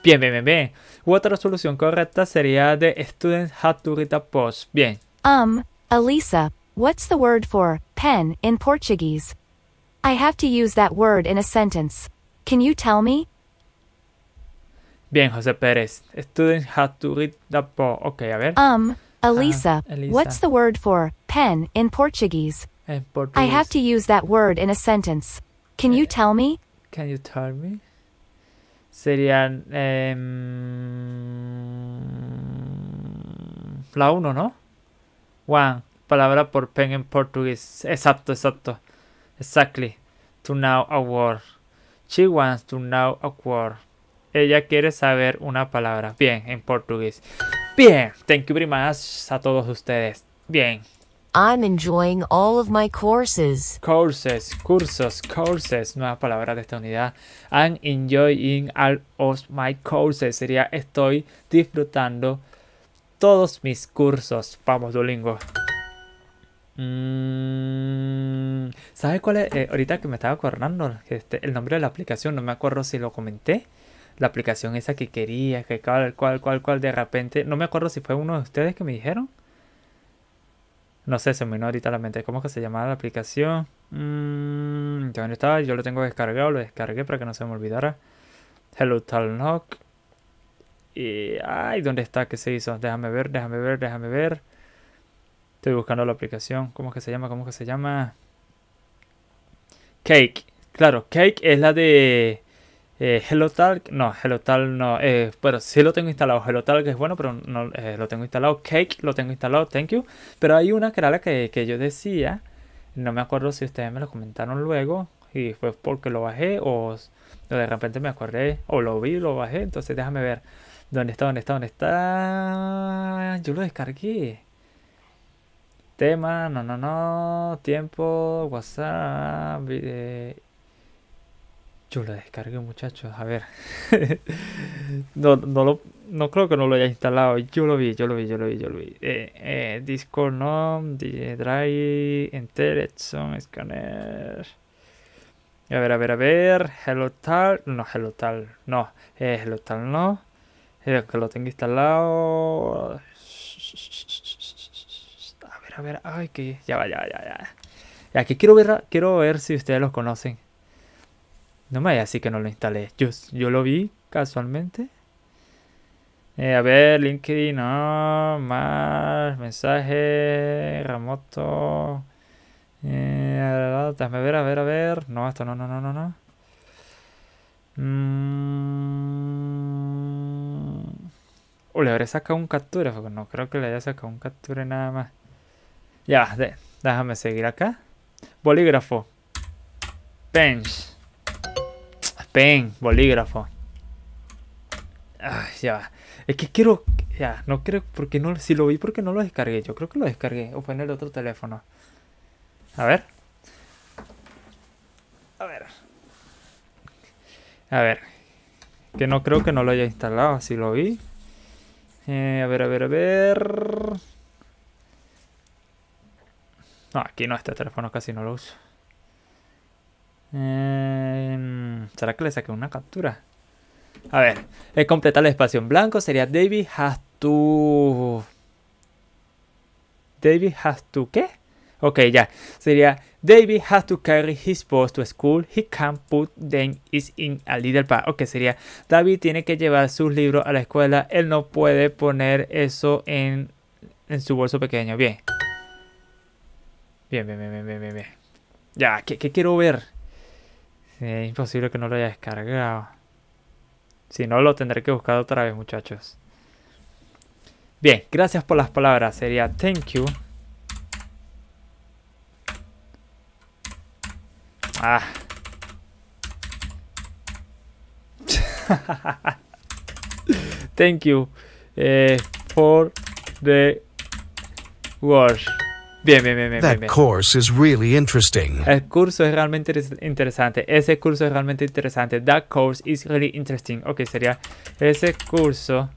Bien, bien, bien, Otra solución correcta sería de Students had to read that book Bien. Um, Elisa, What's the word for pen in Portuguese? I have to use that word in a sentence. Can you tell me? Bien, José Pérez. Students have to read the book. Okay, a ver. Um, Elisa, uh, Elisa, what's the word for pen in Portuguese? In Portuguese. I have to use that word in a sentence. Can you eh, tell me? Can you tell me? Sería Um, la uno, ¿no? One. palabra por pen en portugués. Exacto, exacto. Exactly. To now a word. She wants to know a word. Ella quiere saber una palabra. Bien, en portugués. Bien. Thank you very much a todos ustedes. Bien. I'm enjoying all of my courses. Courses, cursos, courses. Nueva palabra de esta unidad. I'm enjoying all of my courses. Sería estoy disfrutando todos mis cursos. Vamos, Duolingo. Mm, ¿Sabes cuál es? Eh, ahorita que me estaba acordando, este, el nombre de la aplicación, no me acuerdo si lo comenté. La aplicación esa que quería, que cual, cual, cual, cual, de repente. No me acuerdo si fue uno de ustedes que me dijeron. No sé, se me vino ahorita a la mente. ¿Cómo que se llamaba la aplicación? Mmm, estaba, yo lo tengo descargado, lo descargué para que no se me olvidara. Hello Talk. Y. Ay, ¿dónde está? ¿Qué se hizo? Déjame ver, déjame ver, déjame ver. Estoy buscando la aplicación. ¿Cómo que se llama? ¿Cómo que se llama? Cake. Claro, Cake es la de eh, HelloTalk. No, HelloTalk no. Pero eh, bueno, sí lo tengo instalado. HelloTalk es bueno, pero no eh, lo tengo instalado. Cake lo tengo instalado. Thank you. Pero hay una que era la que, yo decía. No me acuerdo si ustedes me lo comentaron luego. Y fue porque lo bajé o, de repente me acordé. O lo vi, lo bajé. Entonces déjame ver. ¿Dónde está? ¿Dónde está? ¿Dónde está? Yo lo descargué. Tema, no, no, no. Tiempo, WhatsApp. video Yo lo descargué, muchachos. A ver. no, no, lo, no creo que no lo haya instalado. Yo lo vi, yo lo vi, yo lo vi, yo lo vi. Eh, eh no. DJ Drive, son Scanner. A ver, a ver, a ver. Hello Tal. No, Hello Tal. No. Eh, Hello Tal no. Eh, que lo tengo instalado. Shh, a ver, ay, que ya va, ya va, ya Ya aquí quiero ver, quiero ver si ustedes los conocen. No me vaya así que no lo instalé. Yo, yo lo vi casualmente. Eh, a ver, LinkedIn, no, más, mensaje, remoto. Eh, déjame ver, a ver, a ver. No, esto no, no, no, no, no. O mm. le habré sacado un captura, porque no creo que le haya sacado un capture nada más. Ya, déjame seguir acá. Bolígrafo. Pen. Pen, bolígrafo. Ay, ya Es que quiero... Ya, no creo... Porque no... Si lo vi, porque no lo descargué. Yo creo que lo descargué. O fue en el otro teléfono. A ver. A ver. A ver. Que no creo que no lo haya instalado. Si lo vi. Eh, a ver, a ver, a ver. No, aquí no, este teléfono casi no lo uso. Em, ¿Será que le saqué una captura? A ver, el completar el espacio en blanco sería David has to... David has to qué? Ok, ya. Sería David has to carry his boss to school. He can't put them is in a little bag. Ok, sería David tiene que llevar sus libros a la escuela. Él no puede poner eso en, en su bolso pequeño. Bien. Bien, bien, bien, bien, bien, bien. Ya, ¿qué, quiero ver? es imposible que no lo haya descargado. Si no, lo tendré que buscar otra vez, muchachos. Bien, gracias por las palabras. Sería thank you. Ah. thank you eh, for the work. Bien, bien, bien, bien. That Course is really interesting. El curso es realmente interesante. Ese curso es realmente interesante. That course is really interesting. Ok, sería ese curso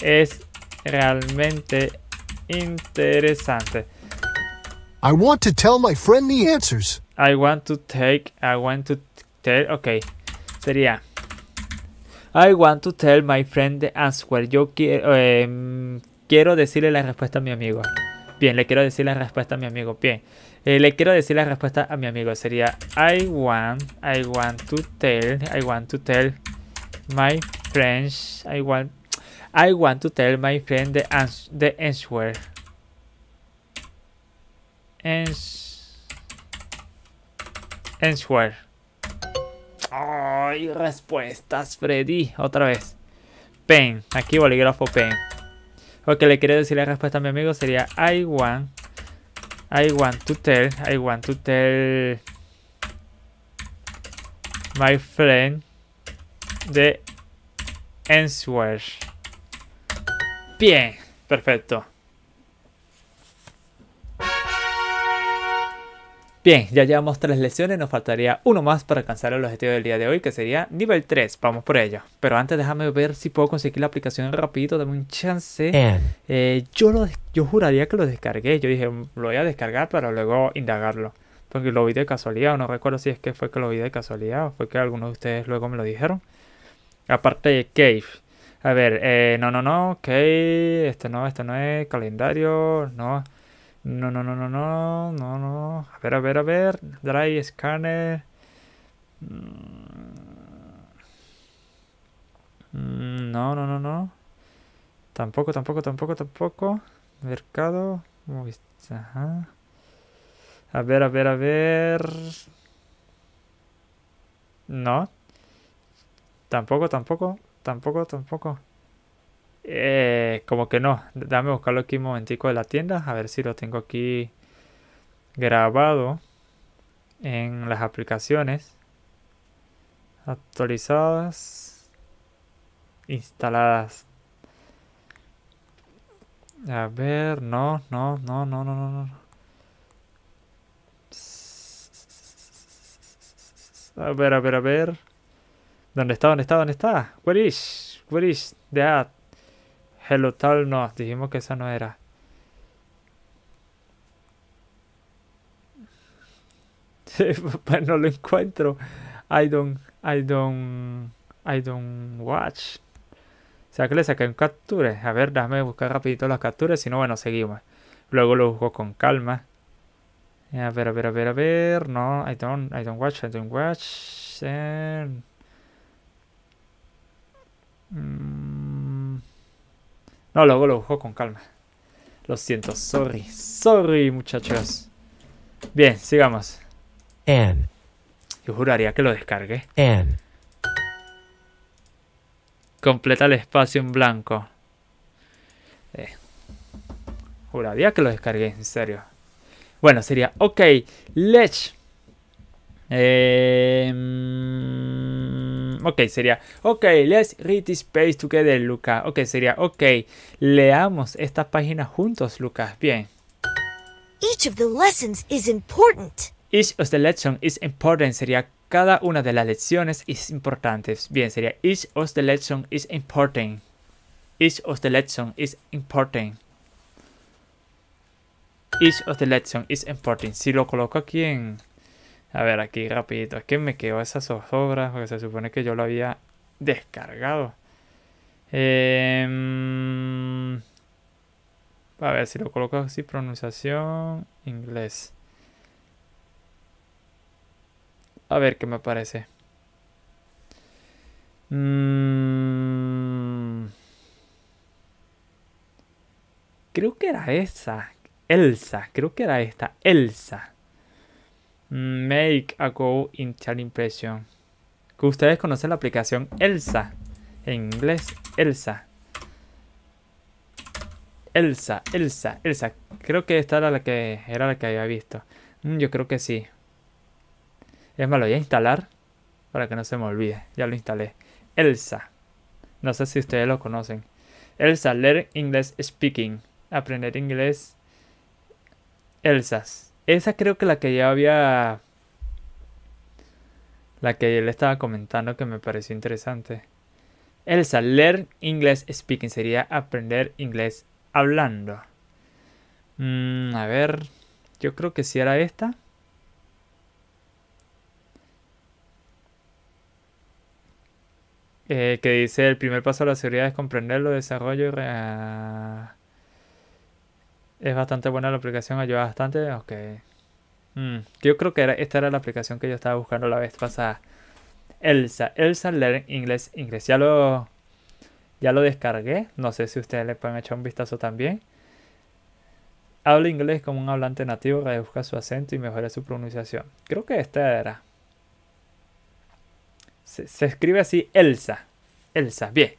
es realmente interesante. I want to tell my friend the answers. I want to take, I want to tell, ok, sería I want to tell my friend the answer. Yo quiero, em, quiero decirle la respuesta a mi amigo. Bien, le quiero decir la respuesta a mi amigo. Bien, eh, le quiero decir la respuesta a mi amigo. Sería I want, I want to tell, I want to tell my friends, I want, I want to tell my friend the, answer the answer. answer. Ay, respuestas, Freddy. Otra vez. Pen. Aquí bolígrafo pen. Lo que le quiere decir la respuesta a mi amigo sería I want. I want to tell. I want to tell. My friend. The answer. Bien. Perfecto. Bien, ya llevamos tres lecciones, nos faltaría uno más para alcanzar el objetivo del día de hoy, que sería nivel 3. Vamos por ello. Pero antes déjame ver si puedo conseguir la aplicación rapidito, dame un chance. Eh, yo, lo, yo juraría que lo descargué, yo dije, lo voy a descargar para luego indagarlo. Porque lo vi de casualidad, o no recuerdo si es que fue que lo vi de casualidad, o fue que algunos de ustedes luego me lo dijeron. Aparte de Cave. A ver, eh, no, no, no, Cave, este no, este no es, calendario, no. No, no, no, no, no, no, no. A ver, a ver, a ver. Dry Scanner. Mm, no, no, no, no. Tampoco, tampoco, tampoco, tampoco. Mercado. Ajá. A ver, a ver, a ver. No. Tampoco, tampoco. Tampoco, tampoco. Eh, como que no. Dame buscarlo aquí un momentico de la tienda. A ver si lo tengo aquí grabado en las aplicaciones actualizadas instaladas a ver no no no no no no no a ver a ver a ver dónde está dónde está dónde está where is where is the Hello Tal, no, dijimos que esa no era. Sí, pues no lo encuentro. I don't, I don't, I don't watch. O sea que le saqué un capture. A ver, déjame buscar rapidito las capturas, si no, bueno, seguimos. Luego lo busco con calma. A ver, a ver, a ver, a ver. No, I don't, I don't watch, I don't watch. Eh. Mm. No, luego lo busco con calma. Lo siento, sorry. Sorry, muchachos. Bien, sigamos. Anne. Yo juraría que lo descargué. Anne. Completa el espacio en blanco. Eh. Juraría que lo descargué, en serio. Bueno, sería, ok, Lech. Eh, mm, ok, sería, ok, let's read this page together, Luca. Ok, sería, ok, leamos esta página juntos, Lucas. Bien. Each of the lessons is important. Each of the lessons is important sería cada una de las lecciones es importante. Bien, sería each of the lessons is important. Each of the lessons is important. Each of the lessons is important. Si lo coloco aquí en a ver, aquí rapidito. Es que me quedó esa zozobra porque se supone que yo lo había descargado. Em, a ver, si lo coloco así, pronunciación inglés. A ver qué me parece. Mm. creo que era esa. Elsa, creo que era esta. Elsa. Make a Go child Impression. Que ustedes conocen la aplicación Elsa. En inglés, Elsa. Elsa, Elsa, Elsa. Creo que esta era la que, era la que había visto. Mm, yo creo que sí. Es malo. lo voy a instalar para que no se me olvide. Ya lo instalé. Elsa. No sé si ustedes lo conocen. Elsa, Learn English Speaking. Aprender inglés. Elsas. Esa creo que la que ya había... La que él le estaba comentando que me pareció interesante. Elsa, learn English speaking sería aprender inglés hablando. Mm, a ver, yo creo que si sí era esta. Eh, que dice el primer paso de la seguridad es comprender lo desarrollo y... Es bastante buena la aplicación, ayuda bastante. aunque... Mm, yo creo que era, esta era la aplicación que yo estaba buscando la vez pasada. Elsa, Elsa Learn Inglés, Inglés. Ya lo, descargué. No sé si ustedes le pueden echar un vistazo también. Habla inglés como un hablante nativo, reduzca su acento y mejora su pronunciación. Creo que esta era. se escribe así, Elsa. Elsa, bien.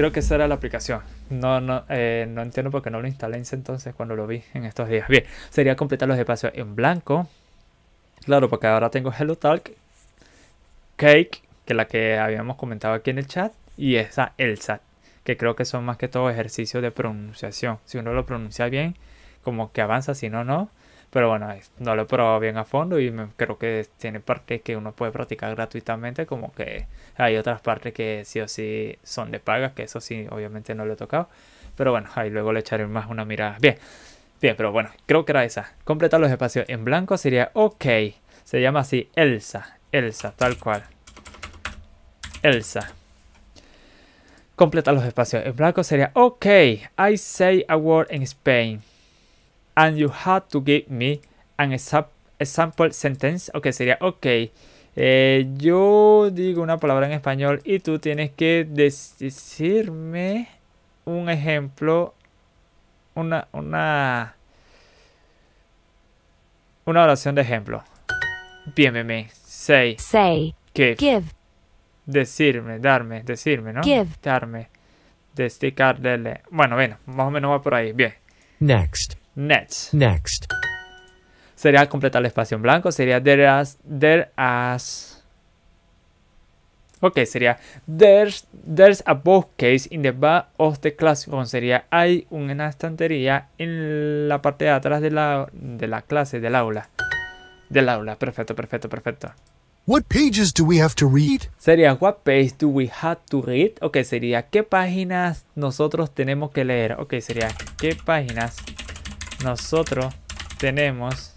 Creo que esa era la aplicación. No, no, eh, entiendo por qué no lo instalé en entonces cuando lo vi en estos días. Bien, sería completar los espacios en blanco. Claro, porque ahora tengo HelloTalk, Cake, que es la que habíamos comentado aquí en el chat, y esa Elsa, que creo que son más que todo ejercicios de pronunciación. Si uno lo pronuncia bien, como que avanza, si no, no. Pero bueno, no lo he probado bien a fondo y creo que tiene partes que uno puede practicar gratuitamente, como que hay otras partes que sí o sí son de paga, que eso sí, obviamente no lo he tocado. Pero bueno, ahí luego le echaré más una mirada. Bien, bien, pero bueno, creo que era esa. Completar los espacios en blanco sería OK. Se llama así Elsa, Elsa, tal cual. Elsa. Completar los espacios en blanco sería OK. I say a word in Spain and you have to give me an example sentence. Ok, sería, ok, eh, yo digo una palabra en español y tú tienes que decirme un ejemplo, una, una, una oración de ejemplo. Bien, bien, Say. Say. Give. Give. Decirme, darme, decirme, ¿no? Give. Darme. Desticarle. Bueno, bueno, más o menos va por ahí. Bien. Next. Next. Next. Sería completar el espacio en blanco. Sería there as. There as. Ok, sería there's, there's a bookcase in the back of the classroom. Sería hay una estantería en la parte de atrás de la, de la clase, del aula. Del aula. Perfecto, perfecto, perfecto. What pages do we have to read? Sería what page do we have to read? Ok, sería qué páginas nosotros tenemos que leer. Ok, sería qué páginas nosotros tenemos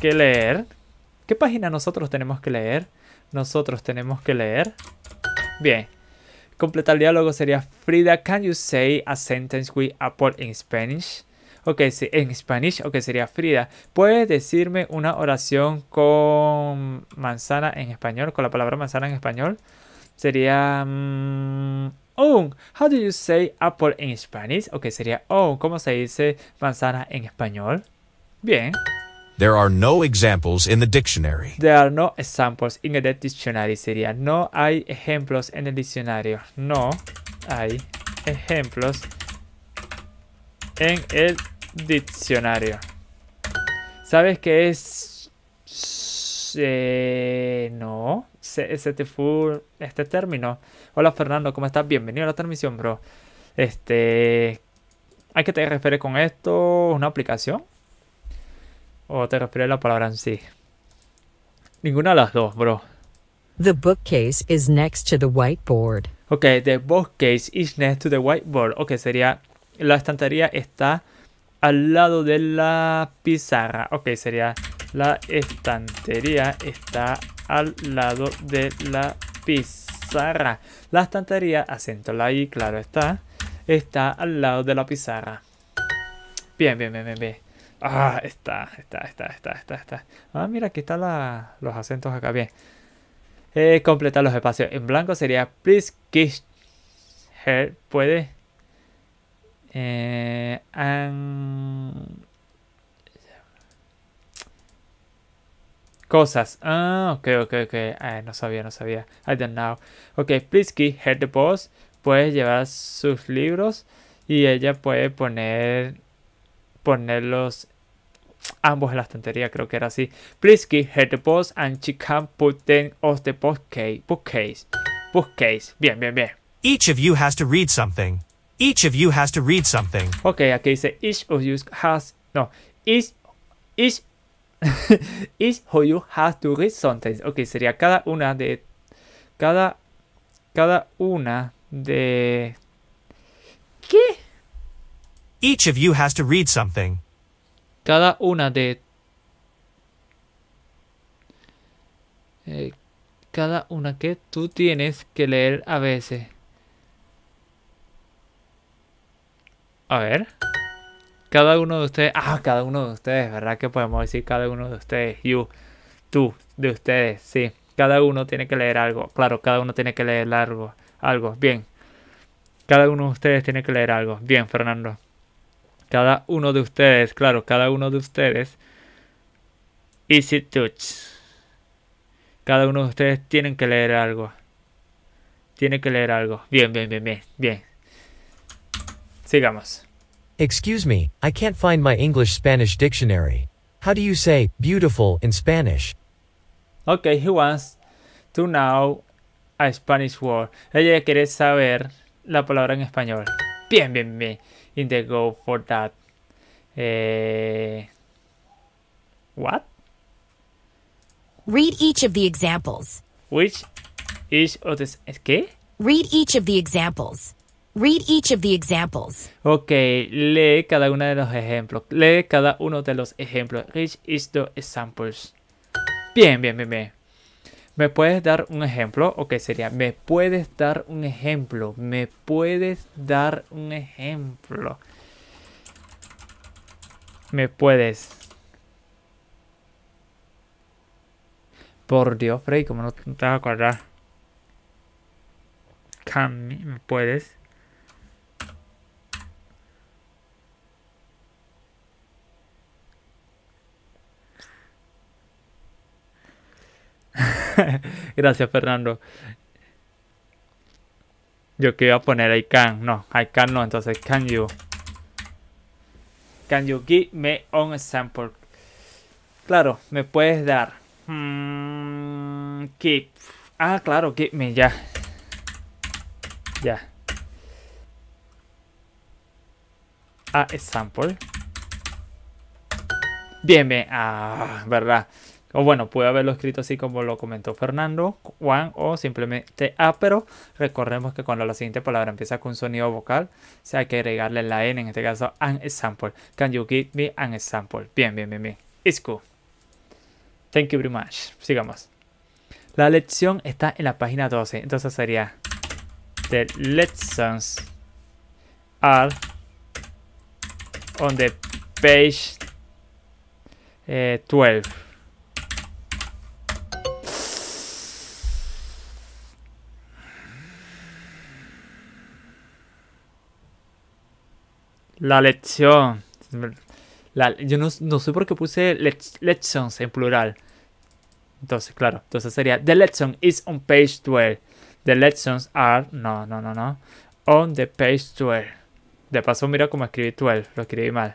que leer. ¿Qué página nosotros tenemos que leer? Nosotros tenemos que leer. Bien. Completar el diálogo sería Frida, can you say a sentence with apple in Spanish? Ok, sí, en Spanish, ok, sería Frida. ¿Puedes decirme una oración con manzana en español? Con la palabra manzana en español. Sería... Mm, How do you say apple in Spanish? Okay, sería own. ¿Cómo se dice manzana en español? Bien. There are no examples in the dictionary. There are no examples in the dictionary. Sería no hay ejemplos en el diccionario. No hay ejemplos en el diccionario. ¿Sabes qué es? Eh, no. Se, fue este término. Hola Fernando, ¿cómo estás? Bienvenido a la transmisión, bro. Este. ¿A qué te refieres con esto? ¿Una aplicación? ¿O te refieres a la palabra en sí? Ninguna de las dos, bro. The bookcase is next to the whiteboard. Ok, the bookcase is next to the whiteboard. Ok, sería. La estantería está al lado de la pizarra. Ok, sería. La estantería está al lado de la pizarra la estantería, acento la y claro está, está al lado de la pizarra. Bien, bien, bien, bien, bien. Ah, está, está, está, está, está, Ah, mira, aquí están los acentos acá, bien. Eh, completar los espacios. En blanco sería Please kiss Puede. Eh, and Cosas. Ah, ok, ok, ok. no sabía, no sabía. I don't know. Ok, Plisky, head the boss, puede llevar sus libros y ella puede poner ponerlos ambos en la estantería, creo que era así. Plisky, head the boss and she can put them on the bookcase. Bookcase. Bookcase. Bien, bien, bien. Each of you has to read something. Each of you has to read something. Ok, aquí dice each of you has... No, each, each Each of you has to read something Ok, sería cada una de. Cada. Cada una de. ¿Qué? Each of you has to read something. Cada una de. Eh, cada una que tú tienes que leer a veces. A ver cada uno de ustedes, ah, cada uno de ustedes, ¿verdad que podemos decir cada uno de ustedes? You, tú, de ustedes, sí. Cada uno tiene que leer algo. Claro, cada uno tiene que leer algo. Algo, bien. Cada uno de ustedes tiene que leer algo. Bien, Fernando. Cada uno de ustedes, claro, cada uno de ustedes. Easy touch. Cada uno de ustedes tienen que leer algo. Tiene que leer algo. Bien, bien, bien, bien, bien. Sigamos. Excuse me, I can't find my English-Spanish dictionary. How do you say beautiful in Spanish? Okay, he wants to know a Spanish word. Ella quiere saber la palabra en español. Bien, bien, bien. In the go for that. Eh, what? Read each of the examples. Which each of the ¿qué? Read each of the examples. Read each of the examples. Ok, lee cada uno de los ejemplos. Lee cada uno de los ejemplos. Read each the examples. Bien, bien, bien, ¿Me puedes dar un ejemplo? Ok, sería, ¿me puedes dar un ejemplo? ¿Me puedes dar un ejemplo? ¿Me puedes? Por Dios, Frey, como no te vas a acordar? ¿Me puedes? Gracias, Fernando. Yo que iba a poner I can. No, I can no. Entonces, can you. Can you give me on sample? Claro, me puedes dar. keep. Hmm, ah, claro, give me, ya. Ya. A ah, sample. Bien, bien. Ah, verdad. O bueno, puede haberlo escrito así como lo comentó Fernando, Juan o simplemente A, ah, pero recordemos que cuando la siguiente palabra empieza con un sonido vocal, se hay que agregarle la N, en este caso an example. Can you give me an example? Bien, bien, bien, bien. It's cool. Thank you very much. Sigamos. La lección está en la página 12, entonces sería The lessons are on the page 12. Eh, La lección. yo no, no, sé por qué puse lecciones en plural. Entonces, claro. Entonces sería The lesson is on page 12. The lessons are. No, no, no, no. On the page 12. De paso, mira cómo escribí 12. Lo escribí mal.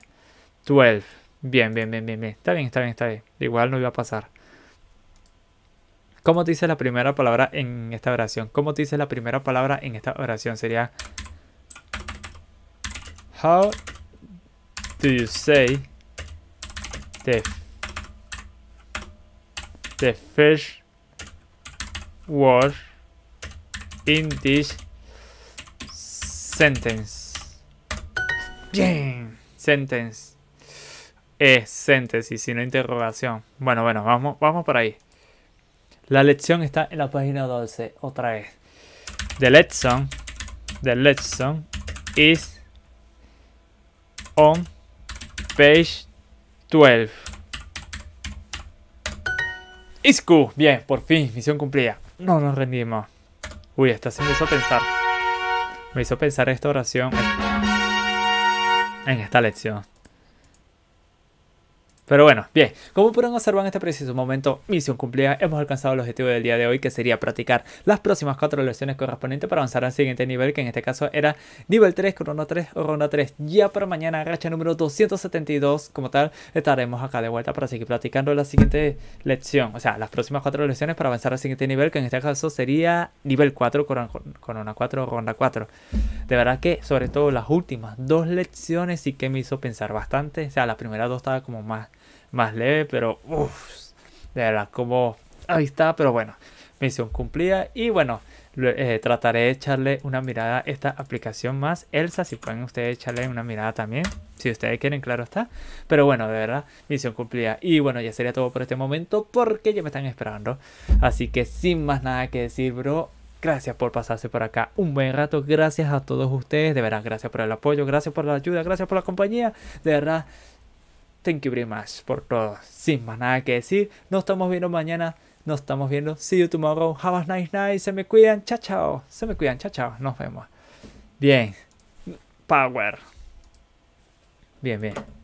12. Bien, bien, bien, bien, bien. Está bien, está bien, está bien. Igual no iba a pasar. ¿Cómo te dice la primera palabra en esta oración? ¿Cómo te dice la primera palabra en esta oración? Sería How do you say the, the word in this sentence? Bien. Sentence. Es sin sino interrogación. Bueno, bueno, vamos, vamos por ahí. La lección está en la página 12, otra vez. The lesson, the lesson is on page 12. Isku, bien, por fin, misión cumplida. No nos rendimos. Uy, esta se me hizo pensar. Me hizo pensar esta oración en esta lección. Pero bueno, bien, como pueden observar en este preciso momento, misión cumplida, hemos alcanzado el objetivo del día de hoy que sería practicar las próximas cuatro lecciones correspondientes para avanzar al siguiente nivel que en este caso era nivel 3, corona 3 o ronda 3. Ya para mañana, racha número 272 como tal, estaremos acá de vuelta para seguir practicando la siguiente lección, o sea, las próximas cuatro lecciones para avanzar al siguiente nivel que en este caso sería nivel 4, corona 4 o ronda 4. De verdad que sobre todo las últimas dos lecciones sí que me hizo pensar bastante, o sea, la primera dos estaba como más más leve, pero uff, de verdad, como ahí está, pero bueno, misión cumplida y bueno. Eh, trataré de echarle una mirada a esta aplicación más. Elsa, si pueden ustedes echarle una mirada también, si ustedes quieren, claro está. Pero bueno, de verdad, misión cumplida. Y bueno, ya sería todo por este momento porque ya me están esperando. Así que sin más nada que decir, bro. Gracias por pasarse por acá un buen rato. Gracias a todos ustedes. De verdad, gracias por el apoyo. Gracias por la ayuda. Gracias por la compañía. De verdad, Thank you very much por todo. Sin más nada que decir, nos estamos viendo mañana. Nos estamos viendo. See you tomorrow. Have a nice night. Se me cuidan. Chao, chao. Se me cuidan. Chao, chao. Nos vemos. Bien. Power. Bien, bien.